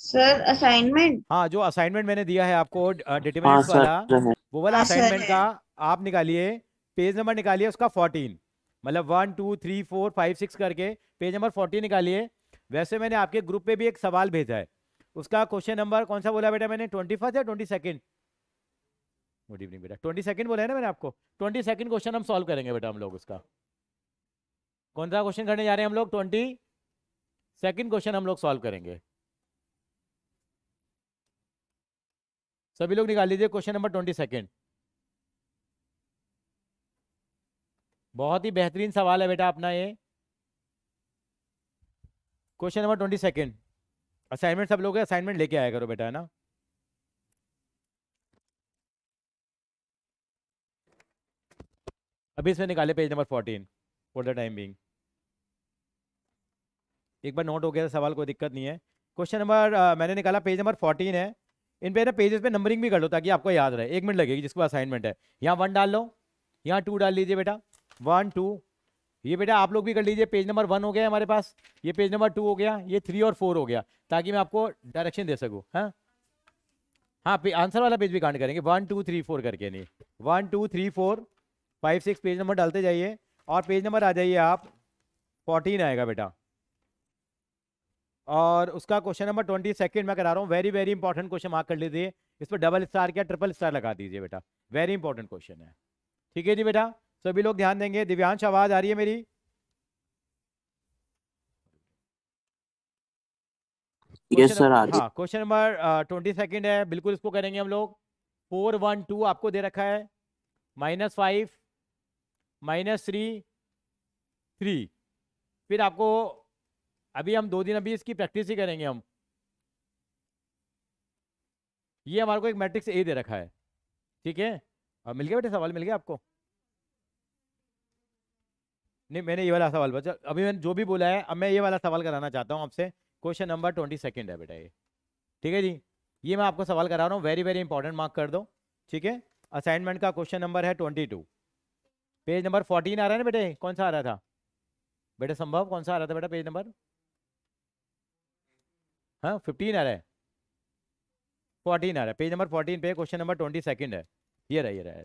Sir assignment हाँ जो assignment मैंने दिया है आपको डिटर्मिनेंट्स हाँ, वाला वो वाला असाइनमेंट हाँ, का आप निकालिए पेज नंबर निकालिए उसका फोर्टीन मतलब one two three four five six करके पेज नंबर फोर्टीन निकालिए वैसे मैंने आपके ग्रुप पे भी एक सवाल भेजा है उसका क्वेश्चन नंबर कौन सा बोला बेटा मैंने ट्वेंटी फर्स्ट या ट्वेंटी सेकेंड गुड इवनिंग बेटा ट्वेंटी सेकेंड बोला है ना मैंने आपको ट्वेंटी सेकेंड क्वेश्चन हम सॉल्व करेंगे बेटा हम लोग उसका कौन सा क्वेश्चन करने जा रहे हैं हम लोग ट्वेंटी सेकेंड क्वेश्चन हम लोग सॉल्व करेंगे सभी लोग निकाल लीजिए क्वेश्चन नंबर ट्वेंटी सेकेंड बहुत ही बेहतरीन सवाल है बेटा अपना ये question number twenty second assignment सब लोग असाइनमेंट लेके आया करो बेटा है ना अभी इसमें निकाले page number fourteen for the time being एक बार नोट हो गया सवाल कोई दिक्कत नहीं है क्वेश्चन नंबर मैंने निकाला पेज नंबर फोर्टीन है इन पे ना पेजेस पे नंबरिंग भी कर लो ताकि आपको याद रहे एक मिनट लगेगी जिसको असाइनमेंट है यहाँ वन डाल लो यहाँ टू डाल लीजिए बेटा वन टू ये बेटा आप लोग भी कर लीजिए पेज नंबर वन हो गया हमारे पास ये पेज नंबर टू हो गया ये थ्री और फोर हो गया ताकि मैं आपको डायरेक्शन दे सकूँ हाँ हाँ आंसर वाला पेज भी कांड करेंगे वन टू थ्री फोर करके नहीं one two three four five six page number डालते जाइए और पेज नंबर आ जाइए आप फोर्टीन आएगा बेटा और उसका क्वेश्चन नंबर ट्वेंटी सेकेंड मैं करा रहा हूँ very very important question mark कर लीजिए इस पर डबल स्टार क्या ट्रिपल स्टार लगा दीजिए बेटा वेरी इंपॉर्टेंट क्वेश्चन है ठीक है जी बेटा सभी लोग ध्यान देंगे दिव्यांश आवाज आ रही है मेरी यस सर हाँ क्वेश्चन नंबर ट्वेंटी सेकेंड है बिल्कुल इसको करेंगे हम लोग फोर वन टू आपको दे रखा है minus five minus three three फिर आपको अभी हम दो दिन अभी इसकी प्रैक्टिस ही करेंगे हम ये हमारे को एक मैट्रिक्स ए दे रखा है ठीक है और मिल गया बेटे सवाल मिल गया आपको नहीं मैंने ये वाला सवाल बचा अभी मैंने जो भी बोला है अब मैं ये वाला सवाल कराना चाहता हूँ आपसे क्वेश्चन नंबर ट्वेंटी सेकेंड है बेटा ये ठीक है जी ये मैं आपको सवाल करा रहा हूँ वेरी वेरी इंपॉर्टेंट मार्क कर दो ठीक है असाइनमेंट का क्वेश्चन नंबर है twenty two page number fourteen आ रहा है ना बेटे कौन सा आ रहा था बेटा संभव कौन सा आ रहा था बेटा पेज नंबर हाँ फिफ्टीन आ रहा है फोर्टीन आ रहा है पेज नंबर फोर्टीन पे क्वेश्चन नंबर ट्वेंटी सेकेंड है ये रहा ये रहा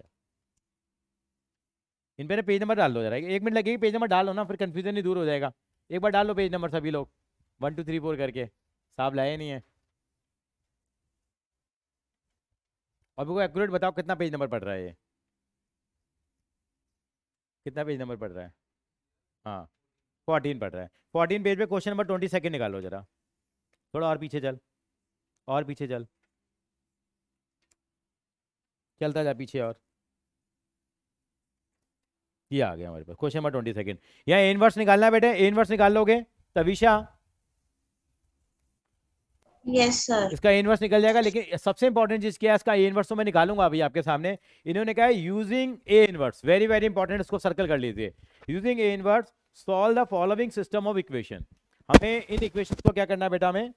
इन पे ना पेज नंबर डाल दो जरा एक मिनट लगेगी पेज नंबर डालो ना फिर कन्फ्यूजन ही दूर हो जाएगा एक बार डाल लो पेज नंबर सभी लोग वन टू थ्री फोर करके साहब लाए नहीं है अभी को एक्यूरेट बताओ कितना पेज नंबर पढ़ रहा है ये कितना पेज नंबर पढ़ रहा है हाँ फोर्टीन पढ़ रहा है फोर्टीन पेज पे क्वेश्चन नंबर ट्वेंटी सेकेंड निकालो जरा थोड़ा और पीछे चल और पीछे चल चलता जा पीछे और ये आ गया हमारे पास क्वेश्चन नंबर ट्वेंटी सेकेंड यहाँ इनवर्स निकालना बेटे इनवर्स निकाल लोगे तविशा यस सर इसका इनवर्स निकल जाएगा लेकिन सबसे इंपॉर्टेंट चीज क्या है इसका इनवर्स तो मैं निकालूंगा अभी आपके सामने इन्होंने कहा using A inverse very very important इसको सर्कल कर लीजिए using A inverse solve the following system of equation हमें इन इक्वेशन को क्या करना है बेटा हमें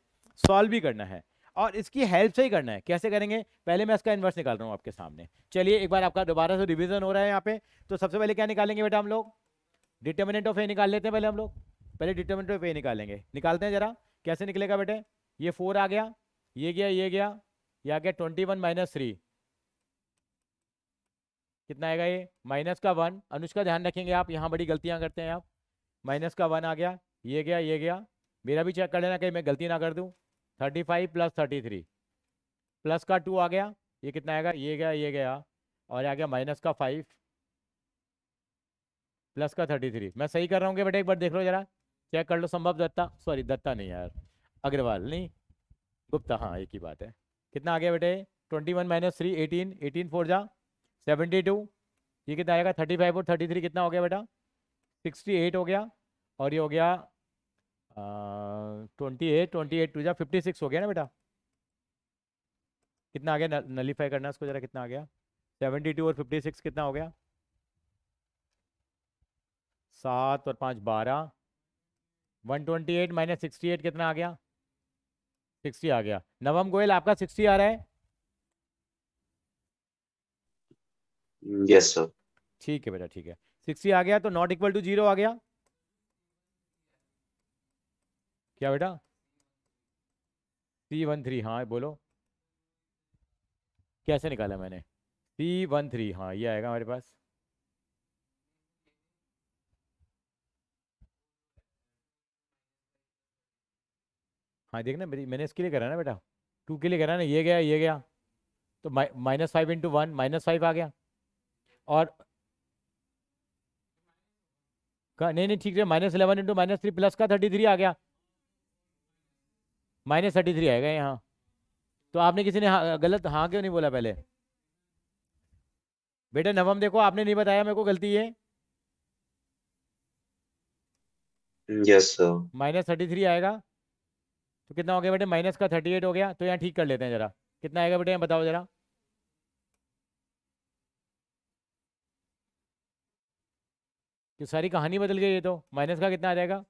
सॉल्व भी करना है और इसकी हेल्प से ही करना है कैसे करेंगे पहले मैं इसका इन्वर्स निकाल रहा हूँ आपके सामने चलिए एक बार आपका दोबारा से रिविजन हो रहा है यहाँ पे तो सबसे पहले क्या निकालेंगे बेटा हम लोग डिटर्मिनेंट ऑफ ए निकाल लेते हैं पहले हम लोग पहले डिटर्मिनेंट ऑफ ए निकालेंगे निकालते हैं जरा कैसे निकलेगा बेटे ये फोर आ गया ये गया ये गया ये आ गया ट्वेंटी वन माइनस थ्री कितना आएगा ये माइनस का वन अनुज का ध्यान रखेंगे आप यहाँ बड़ी गलतियाँ करते हैं आप माइनस का वन आ गया ये गया ये गया मेरा भी चेक कर लेना कहीं मैं गलती ना कर दूँ thirty five plus thirty three plus का टू आ गया ये कितना आएगा ये गया ये गया और आ गया माइनस का फाइव प्लस का थर्टी थ्री मैं सही कर रहा हूँ बेटा एक बार देख लो जरा चेक कर लो संभव दत्ता सॉरी दत्ता नहीं यार अग्रवाल नहीं गुप्ता हाँ एक ही बात है कितना आ गया बेटे twenty one minus three eighteen eighteen four जा सेवेंटी टू ये कितना आएगा थर्टी फाइव और थर्टी थ्री कितना हो गया बेटा सिक्सटी एट हो गया और ये हो गया twenty eight twenty eight two जा फिफ्टी सिक्स हो गया ना बेटा कितना आ गया नलीफाई करना इसको ज़रा कितना आ गया सेवेंटी टू और फिफ्टी सिक्स कितना हो गया सात और पाँच बारह one twenty eight minus sixty eight कितना आ गया सिक्सटी आ गया नवम गोयल आपका सिक्सटी आ रहा है यस सर ठीक है बेटा ठीक है सिक्सटी आ गया तो नॉट इक्वल टू जीरो आ गया क्या बेटा सी वन थ्री हाँ बोलो कैसे निकाला मैंने सी वन थ्री हाँ ये आएगा हमारे पास हाँ देखना मेरी मैंने इसके लिए करा ना बेटा टू के लिए करा ना ये गया ये गया तो minus five into one minus five आ गया और का नहीं नहीं ठीक है minus eleven into minus three plus का थर्टी थ्री आ गया माइनस थर्टी थ्री आएगा यहाँ तो आपने किसी ने हाँ, गलत हाँ क्यों नहीं बोला पहले बेटा नवम देखो आपने नहीं बताया मेरे को गलती है यस माइनस थर्टी थ्री आएगा तो कितना हो गया बेटे माइनस का थर्टी एट हो गया तो यहाँ ठीक कर लेते हैं जरा कितना आएगा बेटे यहाँ बताओ जरा तो सारी कहानी बदल गई ये तो माइनस का कितना आ जाएगा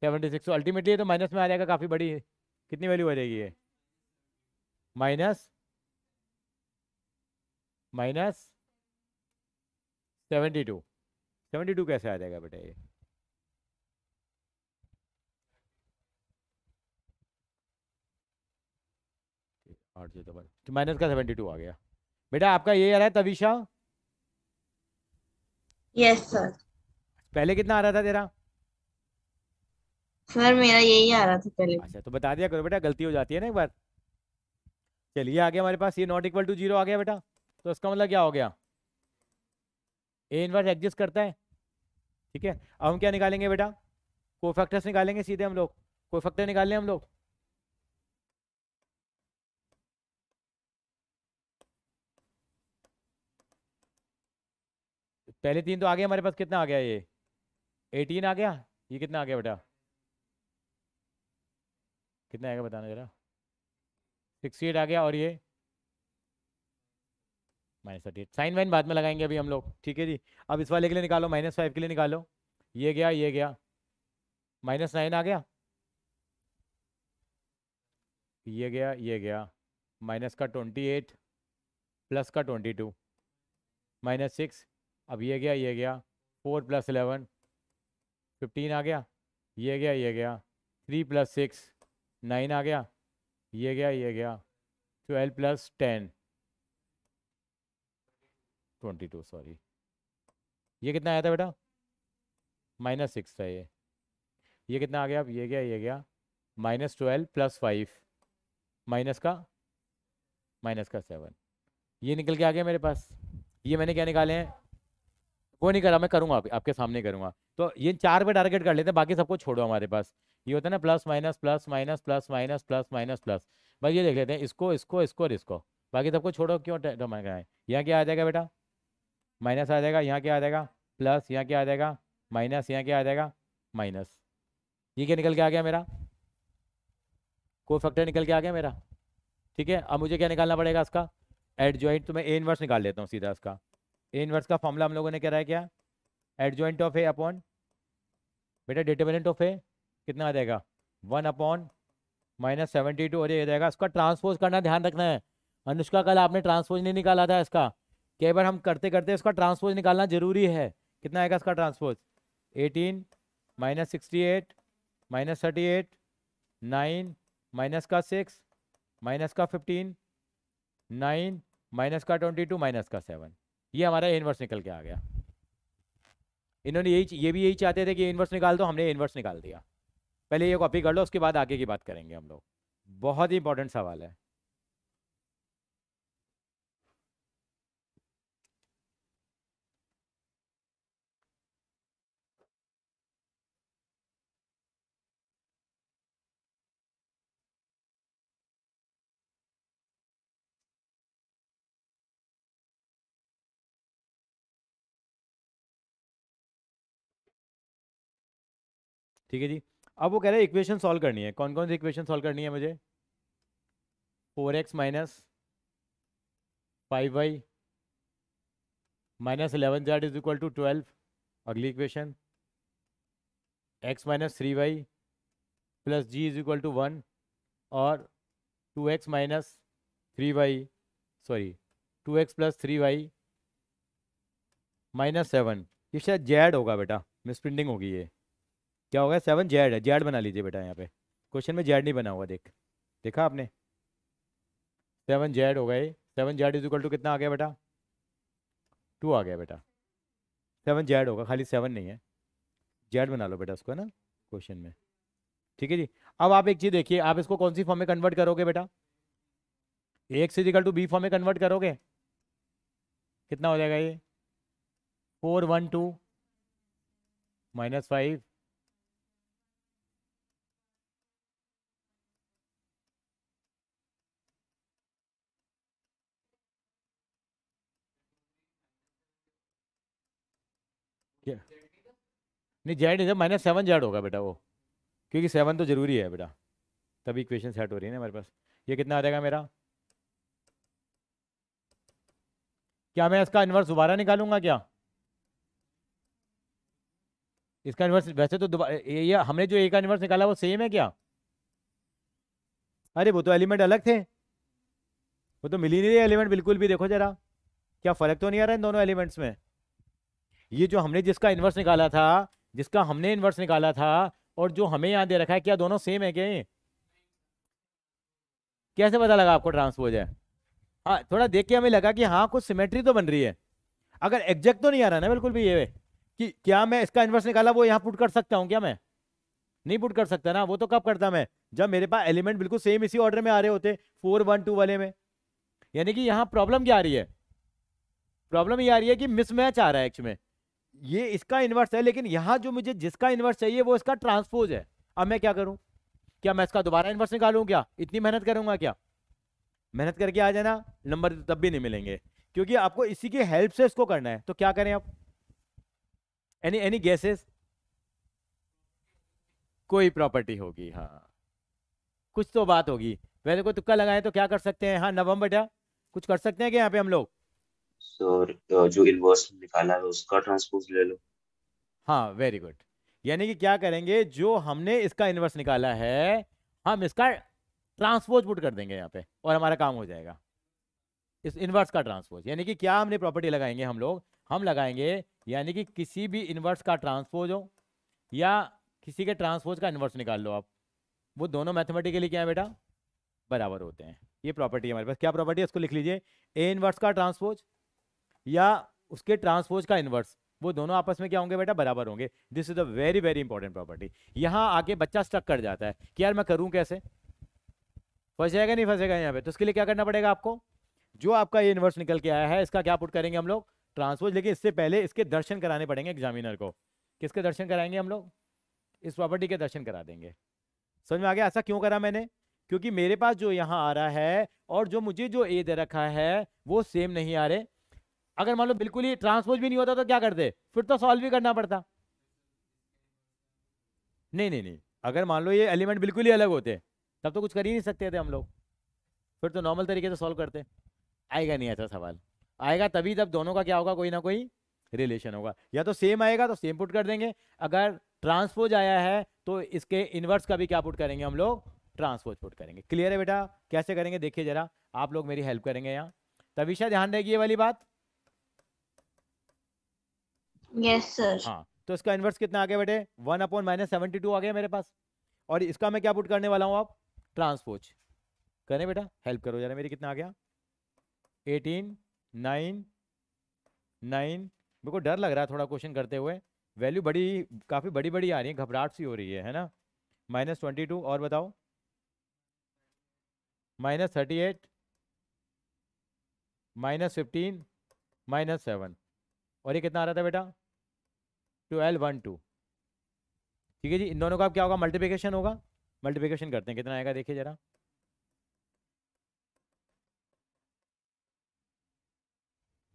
सेवेंटी सिक्स अल्टीमेटली तो माइनस तो में आ जाएगा काफ़ी बड़ी कितनी वैल्यू हो जाएगी ये minus minus seventy two seventy two कैसे आ जाएगा बेटा ये तो माइनस तो का सेवेंटी टू आ गया बेटा आपका ये आ रहा है तविशा यस yes, सर पहले कितना आ रहा था तेरा सर मेरा यही आ रहा था पहले अच्छा तो बता दिया करो बेटा गलती हो जाती है ना एक बार चलिए आ गया हमारे पास ये नॉट इक्वल टू जीरो आ गया बेटा तो इसका मतलब क्या हो गया ए इनवर्स एग्जिस्ट करता है ठीक है अब हम क्या निकालेंगे बेटा कोफैक्टर्स निकालेंगे सीधे हम लोग कोफैक्टर निकाल लें हम लोग पहले तीन तो आ गया हमारे पास कितना आ गया ये एटीन आ गया ये कितना आ गया बेटा कितना आएगा बताना जरा सिक्सटी एट आ गया और ये माइनस थर्टी एट साइन वाइन बाद में लगाएंगे अभी हम लोग ठीक है जी अब इस वाले के लिए निकालो माइनस फाइव के लिए निकालो ये गया ये गया माइनस नाइन आ गया ये गया ये गया माइनस का ट्वेंटी एट प्लस का ट्वेंटी टू माइनस सिक्स अब ये गया ये गया फोर प्लस एलेवन फिफ्टीन आ गया ये गया ये गया थ्री प्लस सिक्स नाइन आ गया ये गया ये गया twelve plus ten twenty two sorry ये कितना आया था बेटा माइनस सिक्स था ये ये कितना आ गया अब ये गया ये गया minus twelve plus five minus का माइनस का सेवन ये निकल के आ गया मेरे पास ये मैंने क्या निकाले हैं वो नहीं करा मैं करूँगा आप, आपके सामने करूँगा तो ये चार पे टारगेट कर लेते हैं बाकी सबको छोड़ो हमारे पास ये होता है ना plus minus plus minus plus minus plus minus plus बस ये देख लेते हैं इसको इसको इसको और इसको बाकी सबको छोड़ो क्यों डोमेन कराएं यहाँ क्या आ जाएगा बेटा माइनस आ जाएगा यहाँ क्या आ जाएगा प्लस यहाँ क्या आ जाएगा माइनस यहाँ क्या आ जाएगा माइनस ये क्या निकल के आ गया मेरा को फैक्टर निकल के आ गया मेरा ठीक है अब मुझे क्या निकालना पड़ेगा इसका एड ज्वाइंट तो मैं ए इन्वर्स निकाल लेता हूँ सीधा इसका ए इनवर्स का फॉर्मूला हम लोगों ने कह रहा है क्या adjoint of A upon बेटा डिटर्मिनेंट ऑफ ए कितना आ जाएगा one upon minus seventy two और ये जाएगा इसका ट्रांसपोज करना ध्यान रखना है अनुष्का कल आपने ट्रांसपोज नहीं निकाला था इसका कई बार हम करते करते इसका ट्रांसपोज निकालना जरूरी है कितना आएगा इसका transpose eighteen minus sixty eight minus thirty eight nine minus का सिक्स माइनस का फिफ्टीन नाइन माइनस का ट्वेंटी टू माइनस का सेवन ये हमारा इनवर्स निकल के आ गया इन्होंने यही ये भी यही चाहते थे कि इन्वर्स निकाल दो हमने इन्वर्स निकाल दिया पहले ये कॉपी कर लो उसके बाद आगे की बात करेंगे हम लोग बहुत ही इंपॉर्टेंट सवाल है ठीक है जी अब वो कह रहे हैं इक्वेशन सॉल्व करनी है कौन कौन सी इक्वेशन सॉल्व करनी है मुझे four X minus five Y minus eleven Z is equal to twelve अगली equation X minus three Y plus Z is equal to one और two X minus three Y sorry two X plus three Y minus seven ये शायद Z होगा बेटा misprinting होगी ये क्या होगा सेवन जेड है जेड बना लीजिए बेटा यहाँ पे क्वेश्चन में जेड नहीं बना हुआ देख देखा आपने सेवन जेड हो गए सेवन जेड इजिकल टू कितना आ गया बेटा टू आ गया बेटा सेवन जेड होगा खाली सेवन नहीं है जेड बना लो बेटा उसको है ना क्वेश्चन में ठीक है जी अब आप एक चीज़ देखिए आप इसको कौन सी फॉर्म में कन्वर्ट करोगे बेटा एक से इजिकल टू बी फॉर्म में कन्वर्ट करोगे कितना हो जाएगा ये four one two minus five क्या नहीं जेड नहीं माइनस सेवन जेड होगा बेटा वो क्योंकि सेवन तो ज़रूरी है बेटा तभी इक्वेशन सेट हो रही है ना हमारे पास ये कितना आ जाएगा मेरा क्या मैं इसका इन्वर्स दोबारा निकालूंगा क्या इसका इन्वर्स वैसे तो ये हमने जो एक का इन्वर्स निकाला वो सेम है क्या अरे वो तो एलिमेंट अलग थे वो तो मिल ही नहीं रहे एलिमेंट बिल्कुल भी देखो जरा क्या फ़र्क तो नहीं आ रहा है इन दोनों एलिमेंट्स में ये जो हमने जिसका इन्वर्स निकाला था जिसका हमने इन्वर्स निकाला था और जो हमें यहाँ दे रखा है क्या दोनों सेम है क्या कैसे पता लगा आपको ट्रांसपोज है हाँ थोड़ा देख के हमें लगा कि हाँ कुछ सिमेट्री तो बन रही है अगर एग्जैक्ट तो नहीं आ रहा ना बिल्कुल भी ये कि क्या मैं इसका इन्वर्स निकाला वो यहाँ पुट कर सकता हूँ क्या मैं नहीं पुट कर सकता ना वो तो कब करता मैं जब मेरे पास एलिमेंट बिल्कुल सेम इसी ऑर्डर में आ रहे होते फोर वन टू वाले में यानी कि यहाँ प्रॉब्लम क्या आ रही है प्रॉब्लम ये आ रही है कि मिसमैच आ रहा है एक्च में ये इसका इन्वर्स है लेकिन यहां जो मुझे जिसका इन्वर्स चाहिए वो इसका ट्रांसपोज है अब मैं क्या करूं क्या मैं इसका दोबारा इन्वर्स निकालूं क्या इतनी मेहनत करूंगा क्या मेहनत करके आ जाना नंबर तब भी नहीं मिलेंगे क्योंकि आपको इसी की हेल्प से इसको करना है तो क्या करें आप एनी एनी गैसेस कोई प्रॉपर्टी होगी हाँ कुछ तो बात होगी वैसे कोई तुक्का लगाए तो क्या कर सकते हैं हाँ नवम बेटा कुछ कर सकते हैं क्या यहाँ पे हम लोग सो जो इनवर्स निकाला है उसका ट्रांसपोज ले लो हाँ वेरी गुड यानी कि क्या करेंगे जो हमने इसका इनवर्स निकाला है हम इसका ट्रांसपोज पुट कर देंगे यहाँ पे और हमारा काम हो जाएगा इस इनवर्स का ट्रांसपोज यानी कि क्या हमने प्रॉपर्टी लगाएंगे हम लोग हम लगाएंगे यानी कि किसी भी इनवर्स का ट्रांसपोज हो या किसी के ट्रांसपोज का इनवर्स निकाल लो आप वो दोनों मैथमेटिकली क्या है बेटा बराबर होते हैं ये प्रॉपर्टी हमारे पास क्या प्रॉपर्टी है इसको लिख लीजिए ए इन्वर्स का ट्रांसपोज या उसके ट्रांसपोज का इन्वर्स वो दोनों आपस में क्या होंगे बेटा बराबर होंगे this is a very very important property यहाँ आके बच्चा स्टक कर जाता है कि यार मैं करूँ कैसे फंस जाएगा नहीं फंसेगा यहाँ पे तो उसके लिए क्या करना पड़ेगा आपको जो आपका ये इन्वर्स निकल के आया है इसका क्या पुट करेंगे हम लोग ट्रांसपोज लेकिन इससे पहले इसके दर्शन कराने पड़ेंगे एग्जामिनर को किसके दर्शन कराएंगे हम लोग इस प्रॉपर्टी के दर्शन करा देंगे समझ में आ गया ऐसा क्यों करा मैंने क्योंकि मेरे पास जो यहाँ आ रहा है और जो मुझे जो ए दे रखा है वो सेम नहीं आ रहे अगर मान लो बिल्कुल ही ट्रांसपोज भी नहीं होता तो क्या करते फिर तो सॉल्व भी करना पड़ता नहीं नहीं नहीं अगर मान लो ये एलिमेंट बिल्कुल ही अलग होते तब तो कुछ कर ही नहीं सकते थे हम लोग फिर तो नॉर्मल तरीके से सॉल्व करते आएगा नहीं ऐसा सवाल आएगा तभी तब दोनों का क्या होगा कोई ना कोई रिलेशन होगा या तो सेम आएगा तो सेम पुट कर देंगे अगर ट्रांसपोज आया है तो इसके इन्वर्स का भी क्या पुट करेंगे हम लोग ट्रांसपोज पुट करेंगे क्लियर है बेटा कैसे करेंगे देखिए जरा आप लोग मेरी हेल्प करेंगे यहाँ तभी शायद ध्यान रहेगी ये वाली बात हाँ तो इसका इन्वर्स कितना आ गया बेटे one upon minus seventy two आ गया मेरे पास और इसका मैं क्या पुट करने वाला हूँ आप ट्रांसपोज करें बेटा हेल्प करो जरा मेरी कितना आ गया एटीन नाइन नाइन मेरे को डर लग रहा है थोड़ा क्वेश्चन करते हुए वैल्यू बड़ी काफ़ी बड़ी बड़ी आ रही है घबराहट सी हो रही है है ना माइनस ट्वेंटी टू और बताओ minus thirty eight minus fifteen minus seven और ये कितना आ रहा था बेटा ट्वेल्व वन टू ठीक है जी इन दोनों का क्या होगा मल्टीप्लिकेशन होगा मल्टीप्लिकेशन करते हैं कितना आएगा देखिए ज़रा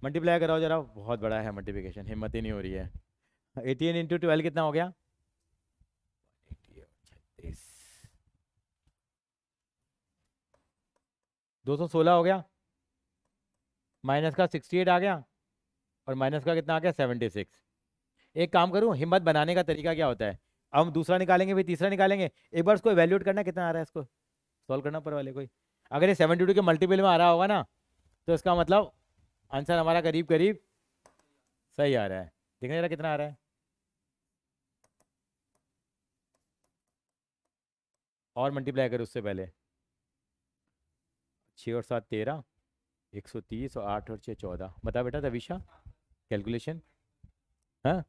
मल्टीप्लाई कराओ जरा बहुत बड़ा है मल्टीप्लिकेशन हिम्मत ही नहीं हो रही है एटीन इंटू ट्वेल्व कितना हो गया दो सौ सोलह हो गया माइनस का सिक्सटी एट आ गया और माइनस का कितना आ गया सेवेंटी सिक्स एक काम करूँ हिम्मत बनाने का तरीका क्या होता है अब हम दूसरा निकालेंगे फिर तीसरा निकालेंगे एक बार उसको एवेल्यूट करना कितना आ रहा है इसको सॉल्व करना पर वाले कोई अगर ये सेवेंटी टू के मल्टीपल में आ रहा होगा ना तो इसका मतलब आंसर हमारा करीब करीब सही आ रहा है देखना जरा कितना आ रहा है और मल्टीप्लाई करो उससे पहले छः और सात तेरह एक सौ तीस और आठ और छः चौदह बता बेटा तविशा कैलकुलेशन हाँ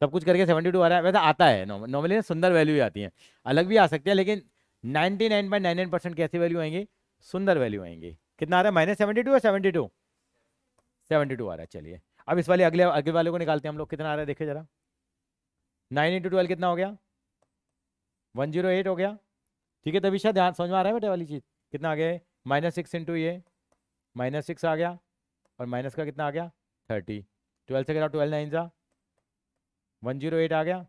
सब कुछ करके सेवेंटी टू आ रहा है वैसे आता है नॉर्मली ना सुंदर वैल्यू ही आती है अलग भी आ सकती है लेकिन ninety nine point nine nine percent कैसी वैल्यू आएंगी सुंदर वैल्यू आएंगी कितना आ रहा है माइनस सेवेंटी टू या सेवेंटी टू सेवेंटी टू आ रहा है चलिए अब इस वाले अगले अगले वाले को निकालते हैं हम लोग कितना आ रहा है देखिए जरा नाइन इंटू ट्वेल्व कितना हो गया वन जीरो एट हो गया ठीक है तभी शायद ध्यान समझ में आ रहा है बेटे वाली चीज़ कितना आ गया माइनस सिक्स इंटू ये माइनस सिक्स आ गया और माइनस का कितना आ गया थर्टी ट्वेल्थ से करा ट्वेल्व नाइन सा वन जीरो एट आ गया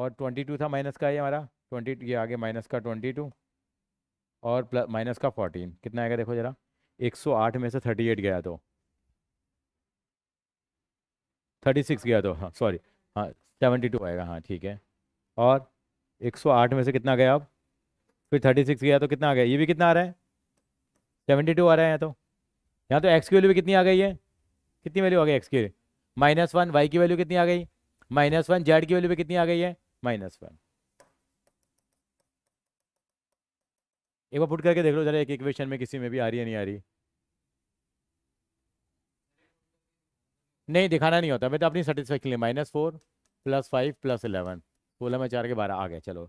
और ट्वेंटी टू था माइनस का ये हमारा ट्वेंटी ये गया माइनस का ट्वेंटी टू और प्लस माइनस का फोर्टीन कितना आएगा देखो ज़रा एक सौ आठ में से थर्टी एट गया तो थर्टी सिक्स गया तो हाँ सॉरी हाँ सेवेंटी टू आएगा हाँ ठीक है और एक सौ आठ में से कितना गया अब फिर थर्टी सिक्स गया तो कितना आ गया ये भी कितना आ रहा है सेवेंटी टू आ रहा है यहाँ तो यहाँ तो एक्स की वैल्यू भी कितनी आ गई है कितनी वैल्यू आ गई एक्स की माइनस वन वाई की वैल्यू कितनी आ गई माइनस वन जेड की वैल्यू भी कितनी आ गई है माइनस वन एक बार पुट करके देख लो जरा एक इक्वेशन में किसी में भी आ रही है नहीं आ रही नहीं दिखाना नहीं होता मैं तो अपनी सेटिस्फेक्शन लिया minus four plus five plus eleven सोलह में चार के बारह आ गए चलो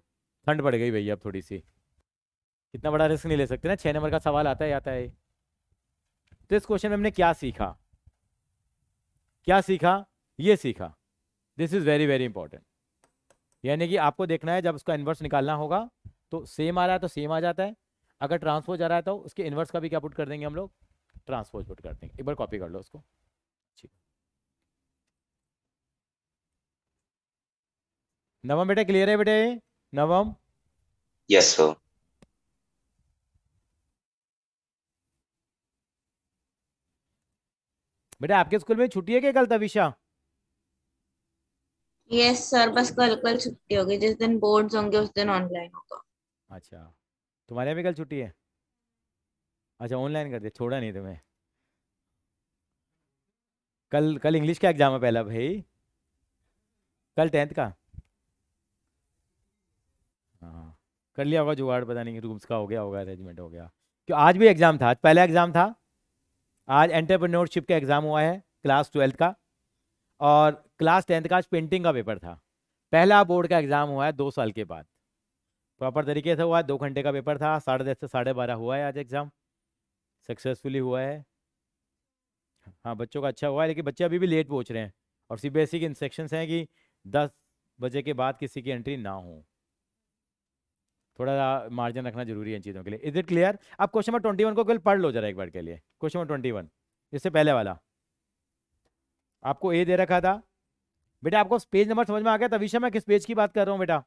ठंड पड़ गई भैया अब थोड़ी सी इतना बड़ा रिस्क नहीं ले सकते ना छः नंबर का सवाल आता है आता है तो इस क्वेश्चन में हमने क्या सीखा क्या सीखा ये सीखा this is very very important यानी कि आपको देखना है जब उसका इन्वर्स निकालना होगा तो सेम आ रहा है तो सेम आ जाता है अगर ट्रांसफोज आ रहा है तो उसके इन्वर्स का भी क्या पुट कर देंगे हम लोग ट्रांसफोज पुट कर देंगे एक बार कॉपी कर लो उसको ठीक नवम बेटा क्लियर है बेटे नवम यस सर बेटा आपके स्कूल में छुट्टी है क्या कल तविशा यस सर बस कल कल छुट्टी होगी जिस दिन बोर्ड्स होंगे उस दिन ऑनलाइन होगा अच्छा तुम्हारे भी कल छुट्टी है अच्छा ऑनलाइन कर दे छोड़ा नहीं तुम्हें कल कल इंग्लिश का एग्जाम है पहला भाई कल टेंथ का हाँ कर लिया होगा जुगाड़ पता नहीं रूम्स का हो गया होगा अरेंजमेंट हो गया क्यों आज भी एग्जाम था आज पहला एग्जाम था आज एंटरप्रेन्योरशिप का एग्ज़ाम हुआ है क्लास ट्वेल्थ का और क्लास टेंथ का आज पेंटिंग का पेपर था पहला बोर्ड का एग्ज़ाम हुआ है दो साल के बाद प्रॉपर तरीके से हुआ है दो घंटे का पेपर था साढ़े दस से साढ़े बारह हुआ है आज एग्ज़ाम सक्सेसफुली हुआ है हाँ बच्चों का अच्छा हुआ है लेकिन बच्चे अभी भी लेट पहुँच रहे हैं और सी बी एस ई के इंस्ट्रक्शन हैं कि दस बजे के बाद किसी की एंट्री ना हो थोड़ा सा मार्जिन रखना जरूरी है इन चीज़ों के लिए इज इट क्लियर अब क्वेश्चन नंबर ट्वेंटी वन को कल पढ़ लो जरा एक बार के लिए क्वेश्चन नंबर ट्वेंटी वन इससे पहले वाला आपको ए दे रखा था बेटा आपको पेज नंबर समझ में आ गया तभी मैं किस पेज की बात कर रहा हूँ बेटा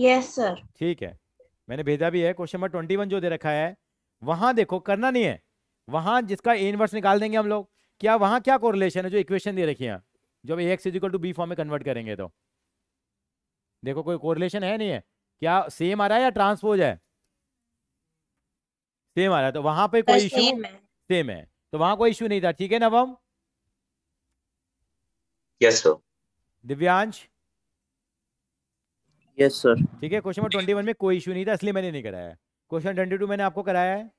यस सर ठीक है मैंने भेजा भी है क्वेश्चन नंबर ट्वेंटी वन जो दे रखा है वहां देखो करना नहीं है वहां जिसका ए इनवर्स निकाल देंगे हम लोग क्या वहां क्या कोरिलेशन है जो इक्वेशन दे रखी है जब A X is equal to B form में कन्वर्ट करेंगे तो देखो कोई कोरिलेशन है नहीं है क्या सेम आ रहा है या ट्रांसपोज है सेम आ रहा है तो वहां पे कोई इशू सेम है तो वहां कोई इशू नहीं था ठीक है Navam yes sir Divyansh yes sir ठीक है क्वेश्चन नंबर ट्वेंटी वन में कोई इशू नहीं था इसलिए मैंने नहीं कराया क्वेश्चन ट्वेंटी टू मैंने आपको कराया है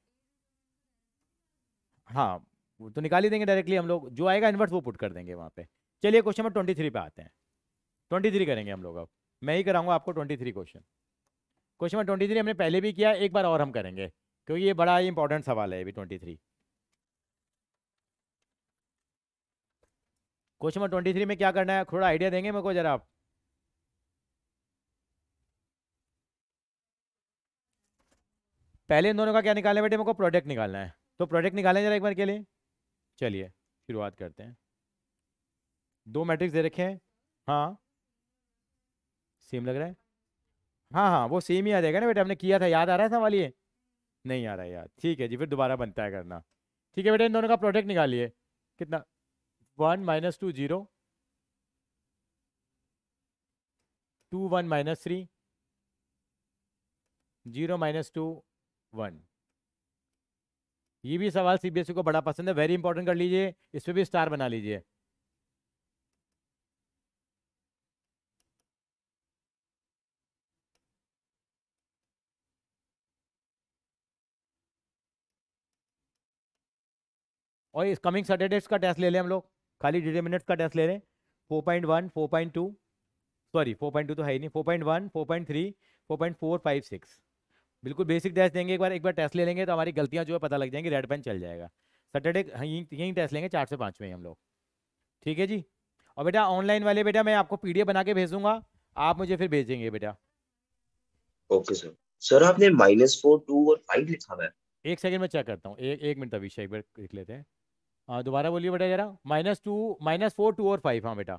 हाँ तो निकाल ही देंगे डायरेक्टली हम लोग जो आएगा इन्वर्ट वो पुट कर देंगे वहां पे चलिए क्वेश्चन नंबर ट्वेंटी थ्री पे आते हैं ट्वेंटी थ्री करेंगे हम लोग अब मैं ही कराऊंगा आपको twenty three question question number twenty three हमने पहले भी किया एक बार और हम करेंगे क्योंकि ये बड़ा ही इंपॉर्टेंट सवाल है अभी twenty three question number twenty three में क्या करना है थोड़ा आइडिया देंगे मेरे को जरा आप पहले इन दोनों का क्या निकालना है बेटे मेरे को प्रोडक्ट निकालना है तो प्रोडक्ट निकालें जरा एक बार के लिए चलिए शुरुआत करते हैं दो मैट्रिक्स दे रखे हैं हाँ सेम लग रहा है हाँ हाँ वो सेम ही आ जाएगा ना बेटा हमने किया था याद आ रहा है सवाल ये नहीं आ रहा है याद ठीक है जी फिर दोबारा बनता है करना ठीक है बेटा इन दोनों का प्रोडक्ट निकालिए कितना one minus two zero two one minus three zero minus two one ये भी सवाल सीबीएसई e को बड़ा पसंद है वेरी इंपॉर्टेंट कर लीजिए इस पर भी स्टार बना लीजिए और इस कमिंग सैटरडेज का टेस्ट ले लें हम लोग खाली डिटर्मिनेट्स का टेस्ट ले लें four point one four point two sorry four point two तो है ही नहीं four point one four point three four point four five six बिल्कुल बेसिक टेस्ट देंगे एक बार एक बार टेस्ट ले लेंगे तो हमारी गलतियाँ जो है पता लग जाएंगी रेड पेन चल जाएगा सैटरडे यहीं यहीं टेस्ट लेंगे चार से पाँच में हम लोग ठीक है जी और बेटा ऑनलाइन वाले बेटा मैं आपको एफ बना के भेजूंगा आप मुझे फिर भेजेंगे बेटा ओके सर सर आपने माइनस फोर टू और फाइव लिखा हुआ है एक सेकंड में चेक करता हूँ एक एक मिनट अभिषेक एक बार लिख लेते हैं हाँ, दोबारा बोलिए बेटा जरा minus two minus four two और फाइव हाँ बेटा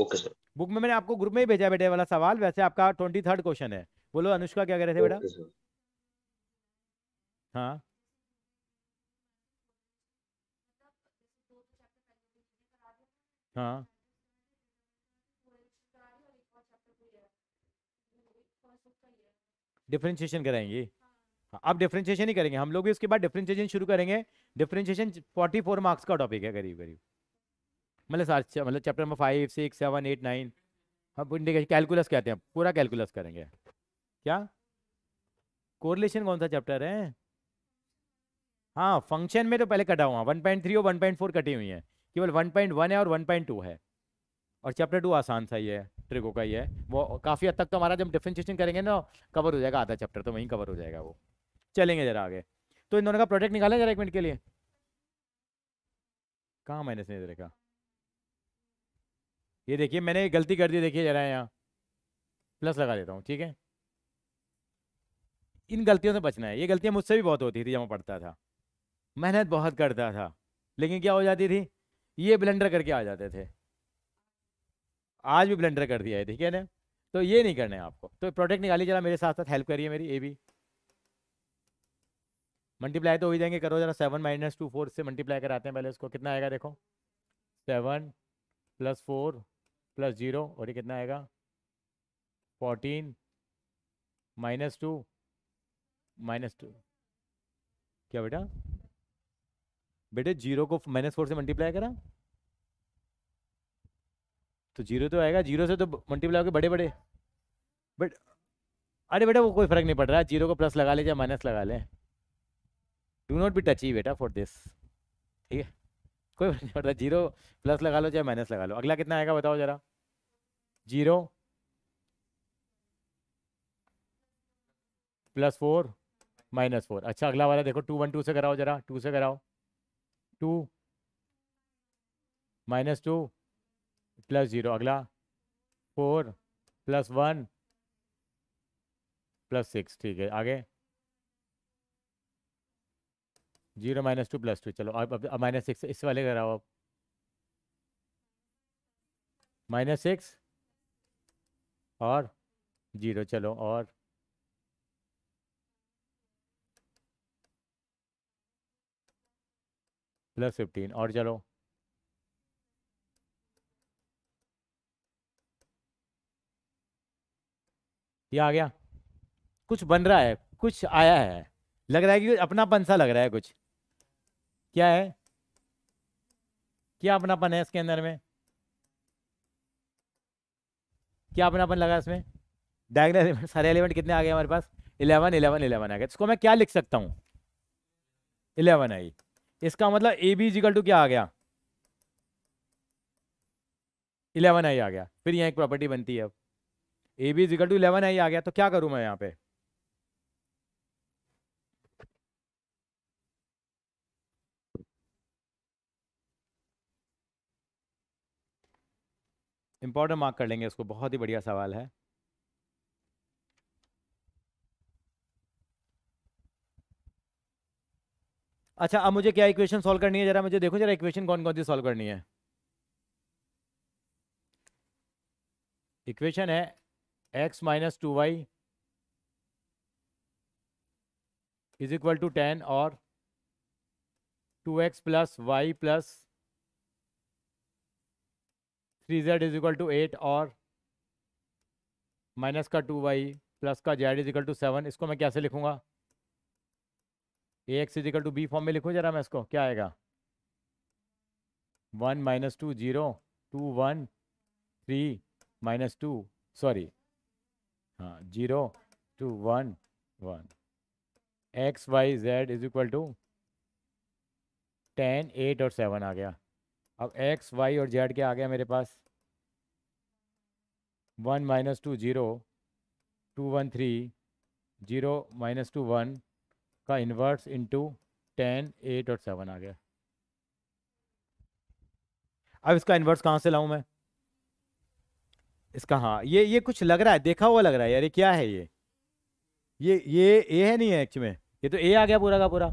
ओके सर बुक में मैंने आपको ग्रुप में ही भेजा बेटे वाला सवाल वैसे आपका ट्वेंटी थर्ड क्वेश्चन है बोलो अनुष्का क्या कह रहे थे बेटा हाँ हाँ डिफ्रेंशिएशन कराएंगे आप हाँ, डिफ्रेंशिएशन ही करेंगे हम लोग भी उसके बाद डिफ्रेंशिएशन शुरू करेंगे डिफ्रेंशिएशन 44 मार्क्स का टॉपिक है करीब करीब मतलब सात मतलब chapter number five six seven eight nine हम इंडिकेशन कैलकुलस कहते हैं पूरा कैलकुलस करेंगे क्या कोरिलेशन कौन सा चैप्टर है हाँ फंक्शन में तो पहले कटा हुआ वन पॉइंट थ्री और वन पॉइंट फोर कटी हुई है केवल वन पॉइंट वन है और वन पॉइंट टू है और चैप्टर टू आसान सा ही है ट्रिको का ही है वो काफ़ी हद तक तो हमारा जब डिफ्रेंशिएशन करेंगे ना कवर हो जाएगा आधा चैप्टर तो वहीं कवर हो जाएगा वो चलेंगे ज़रा आगे तो इन दोनों का प्रोडक्ट निकालें जरा एक मिनट के लिए कहाँ माइनस नहीं देखा ये देखिए मैंने गलती कर दी देखिए जरा यहाँ प्लस लगा देता हूँ ठीक है इन गलतियों से बचना है ये गलतियाँ मुझसे भी बहुत होती थी जब मैं पढ़ता था मेहनत बहुत करता था लेकिन क्या हो जाती थी ये ब्लेंडर करके आ जाते थे आज भी ब्लेंडर कर दिया है ठीक है ना तो ये नहीं करना है आपको तो प्रोडक्ट निकालिए जरा मेरे साथ साथ हेल्प करिए मेरी ए भी मल्टीप्लाई तो हो ही जाएंगे करो जरा सेवन माइनस टू फोर से मल्टीप्लाई कराते हैं पहले उसको कितना आएगा देखो seven plus four plus zero और ये कितना आएगा fourteen minus two minus two क्या बेटा बेटे जीरो को माइनस फोर से मल्टीप्लाई करा तो जीरो तो आएगा जीरो से तो मल्टीप्लाई होकर बड़े बड़े बट अरे बेटा वो कोई फर्क नहीं पड़ रहा जीरो को प्लस लगा ले या माइनस लगा लें डू नॉट बी टची बेटा फॉर दिस ठीक है कोई नहीं पड़ता जीरो प्लस लगा लो चाहे माइनस लगा लो अगला कितना आएगा बताओ ज़रा zero plus four minus four अच्छा अगला वाला देखो टू वन टू से कराओ ज़रा टू से कराओ two minus two plus zero अगला four plus one plus six ठीक है आगे zero minus two plus two चलो अब अब माइनस सिक्स इस वाले कराओ आप माइनस सिक्स और जीरो चलो और प्लस फिफ्टीन और चलो ये आ गया कुछ बन रहा है कुछ आया है लग रहा है कि अपना पंसा लग रहा है कुछ क्या है क्या अपनापन है इसके अंदर में क्या अपनापन लगा इसमें डायगनल एलिमेंट सारे एलिमेंट कितने आ गए हमारे पास इलेवन इलेवन इलेवन आ गए तो इसको मैं क्या लिख सकता हूँ इलेवन आई इसका मतलब ए बी जिकल टू क्या आ गया इलेवन आई आ गया फिर यहाँ एक प्रॉपर्टी बनती है अब A B equal to eleven I आ गया तो क्या करूँ मैं यहाँ पे इंपॉर्टेंट मार्क कर लेंगे इसको बहुत ही बढ़िया सवाल है अच्छा अब मुझे क्या इक्वेशन सॉल्व करनी है जरा मुझे देखो जरा इक्वेशन कौन कौन सी सॉल्व करनी है इक्वेशन है X minus two Y is equal to ten और two X plus Y plus three Z is equal to eight और माइनस का टू वाई प्लस का Z is equal to seven इसको मैं कैसे लिखूंगा A X is equal to B form में लिखूँ जरा मैं इसको क्या आएगा one minus two zero two one three minus two sorry हाँ zero two one one x Y Z is equal to ten eight और सेवन आ गया अब एक्स वाई और जेड क्या आ गया मेरे पास one minus two zero two one three zero minus two one का इन्वर्स इंटू टेन एट और सेवन आ गया अब इसका इन्वर्स कहाँ से लाऊं मैं इसका हाँ ये ये कुछ लग रहा है देखा हुआ लग रहा है यार ये क्या है ये ये ये ए है नहीं है एक्च में ये तो ए आ गया पूरा का पूरा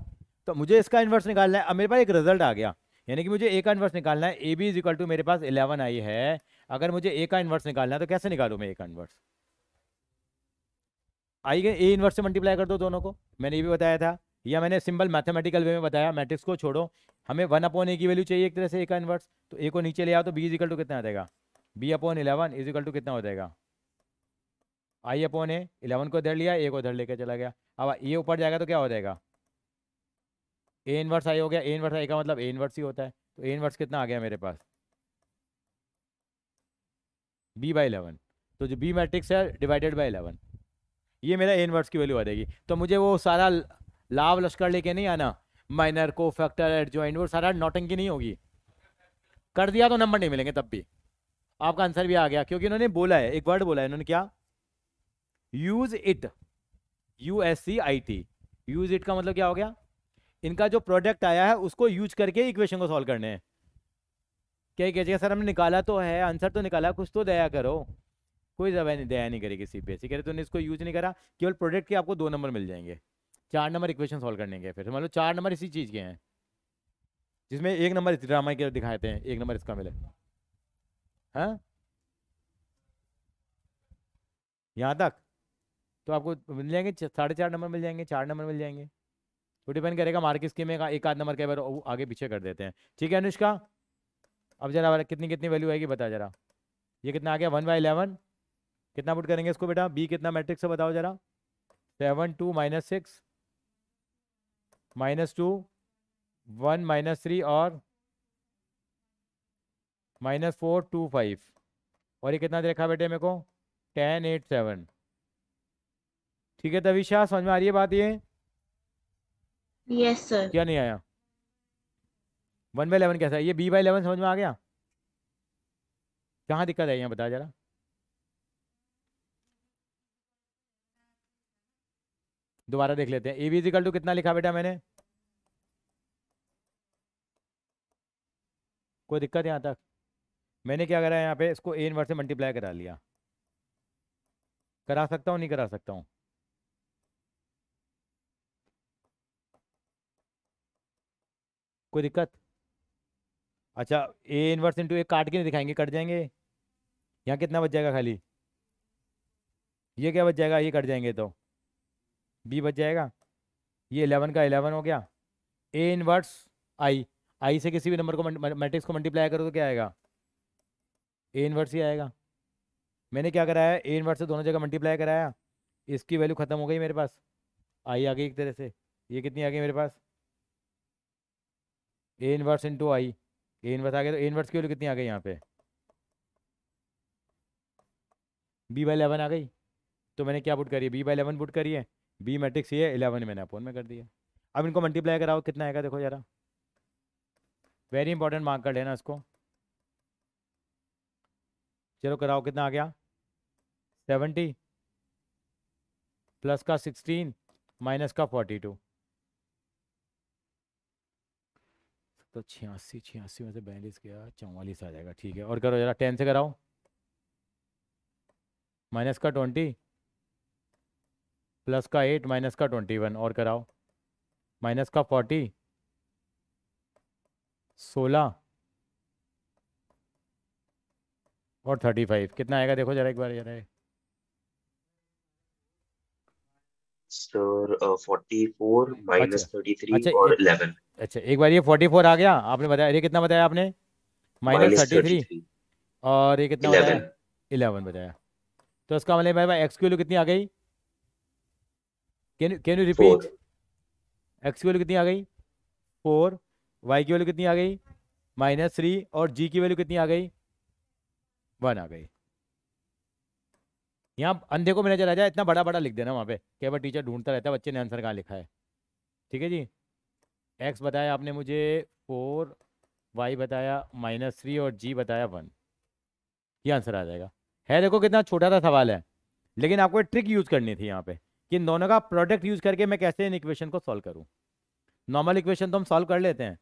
तो मुझे इसका इन्वर्स निकालना है अब मेरे पास एक रिजल्ट आ गया यानी कि मुझे ए का इन्वर्स निकालना है A B is equal to मेरे पास इलेवन आई है अगर मुझे ए का इन्वर्स निकालना है तो कैसे निकालू मैं ए का इन्वर्स आई गए ए इन्वर्स से मल्टीप्लाई कर दो दोनों को मैंने ये भी बताया था या मैंने सिंपल मैथमेटिकल वे में बताया मैट्रिक्स को छोड़ो हमें वन अपॉन ए की वैल्यू चाहिए एक तरह से ए का इन्वर्स तो ए को नीचे ले आओ तो बी इज टू कितना आ जाएगा B upon eleven equal to कितना हो जाएगा आई अपॉन ए इलेवन को इधर लिया ए को इधर लेकर चला गया अब ए ऊपर जाएगा तो क्या हो जाएगा ए इनवर्स आई हो गया ए इनवर्स आई का मतलब ए इनवर्स ही होता है तो ए इनवर्स कितना आ गया मेरे पास बी बाई इलेवन तो जो बी मैट्रिक्स है डिवाइडेड बाई इलेवन ये मेरा ए इनवर्स की वैल्यू आ जाएगी तो मुझे वो सारा लाभ लश्कर लेके नहीं आना माइनर को फैक्टर एडजॉइंट वो सारा की नहीं होगी कर दिया तो नंबर नहीं मिलेंगे तब भी आपका आंसर भी आ गया क्योंकि उन्होंने बोला है एक वर्ड बोला है उन्होंने क्या use it U S C I T use it का मतलब क्या हो गया इनका जो प्रोडक्ट आया है उसको यूज करके इक्वेशन को सॉल्व करने हैं क्या कहिएगा सर हमने निकाला तो है आंसर तो निकाला कुछ तो दया करो कोई दया नहीं दया नहीं करेगी सी पे एस कह रहे तूने इसको यूज नहीं करा केवल प्रोडक्ट के आपको दो नंबर मिल जाएंगे चार नंबर इक्वेशन सॉल्व करने के फिर मान लो चार नंबर इसी चीज़ के हैं जिसमें एक नंबर ड्रामा के दिखाते हैं एक नंबर इसका मिले हाँ यहाँ तक तो आपको मिल जाएंगे साढ़े चार नंबर मिल जाएंगे चार नंबर मिल जाएंगे तो डिपेंड करेगा मार्क स्कीम में एक आध नंबर कई बार आगे पीछे कर देते हैं ठीक है अनुष्का अब जरा कितनी कितनी वैल्यू आएगी बता जरा ये कितना आ गया वन बाई इलेवन कितना पुट करेंगे इसको बेटा बी कितना मैट्रिक्स से बताओ जरा seven two minus six minus two one minus three और माइनस फोर टू फाइव और ये कितना देखा बेटे मेरे को टेन एट सेवन ठीक है तभी समझ में आ रही है बात ये yes, sir. क्या नहीं आया वन बाई इलेवन कैसा है ये बी बाई इलेवन समझ में आ गया कहाँ दिक्कत है यहाँ बता जरा दोबारा देख लेते हैं ए बी टू कितना लिखा बेटा मैंने कोई दिक्कत यहाँ तक मैंने क्या करा यहाँ पे इसको ए इनवर्स से मल्टीप्लाई करा लिया करा सकता हूँ नहीं करा सकता हूँ कोई दिक्कत अच्छा ए इनवर्स इंटू ए काट के नहीं दिखाएंगे कट जाएंगे यहाँ कितना बच जाएगा खाली ये क्या बच जाएगा ये कट जाएंगे तो बी बच जाएगा ये इलेवन का इलेवन हो गया ए इनवर्स आई आई से किसी भी नंबर को मैट्रिक्स को मल्टीप्लाई करो तो क्या आएगा ए इनवर्स ही आएगा मैंने क्या कराया ए इनवर्स से दोनों जगह मल्टीप्लाई कराया इसकी वैल्यू ख़त्म हो गई मेरे पास आई आ गई एक तरह से ये कितनी आ गई मेरे पास ए इन टू आई ए इन्वर्स आ गया तो ए इनवर्स की वैल्यू कितनी आ गई यहाँ पे बी बाई इलेवन आ गई तो मैंने क्या बुट करी है बी बाई इलेवन बुट करी है बी मैट्रिक्स ये इलेवन मैंने अपोन में कर दिया अब इनको मल्टीप्लाई कराओ कितना आएगा देखो ज़रा वेरी इंपॉर्टेंट मार्क कर लेना इसको चलो कराओ कितना आ गया सेवेंटी प्लस का सिक्सटीन माइनस का फोर्टी टू तो छियासी छियासी में से बयालीस गया चौवालीस आ जाएगा ठीक है और करो जरा टेन से कराओ माइनस का ट्वेंटी प्लस का एट माइनस का ट्वेंटी वन और कराओ माइनस का फोर्टी सोलह और थर्टी फाइव कितना आएगा देखो जरा एक बार जरा सर और uh, अच्छा।, अच्छा, अच्छा एक बार ये फोर्टी फोर आ गया आपने बताया ये कितना बताया आपने माइनस थर्टी थ्री और ये कितना बताया इलेवन बताया तो इसका मतलब भाई भाई एक्स की कितनी आ गई can can you repeat X की वैल्यू कितनी आ गई फोर वाई की वैल्यू कितनी आ गई माइनस थ्री और जी की वैल्यू कितनी आ गई वन आ गई यहाँ अंधे को नजर आ जाए इतना बड़ा बड़ा लिख देना वहाँ पे कई बार टीचर ढूंढता रहता है बच्चे ने आंसर कहाँ लिखा है ठीक है जी एक्स बताया आपने मुझे फोर वाई बताया माइनस थ्री और जी बताया वन ये आंसर आ जाएगा है देखो कितना छोटा सा सवाल है लेकिन आपको एक ट्रिक यूज़ करनी थी यहाँ पे कि इन दोनों का प्रोडक्ट यूज़ करके मैं कैसे इन इक्वेशन को सॉल्व करूँ नॉर्मल इक्वेशन तो हम सॉल्व कर लेते हैं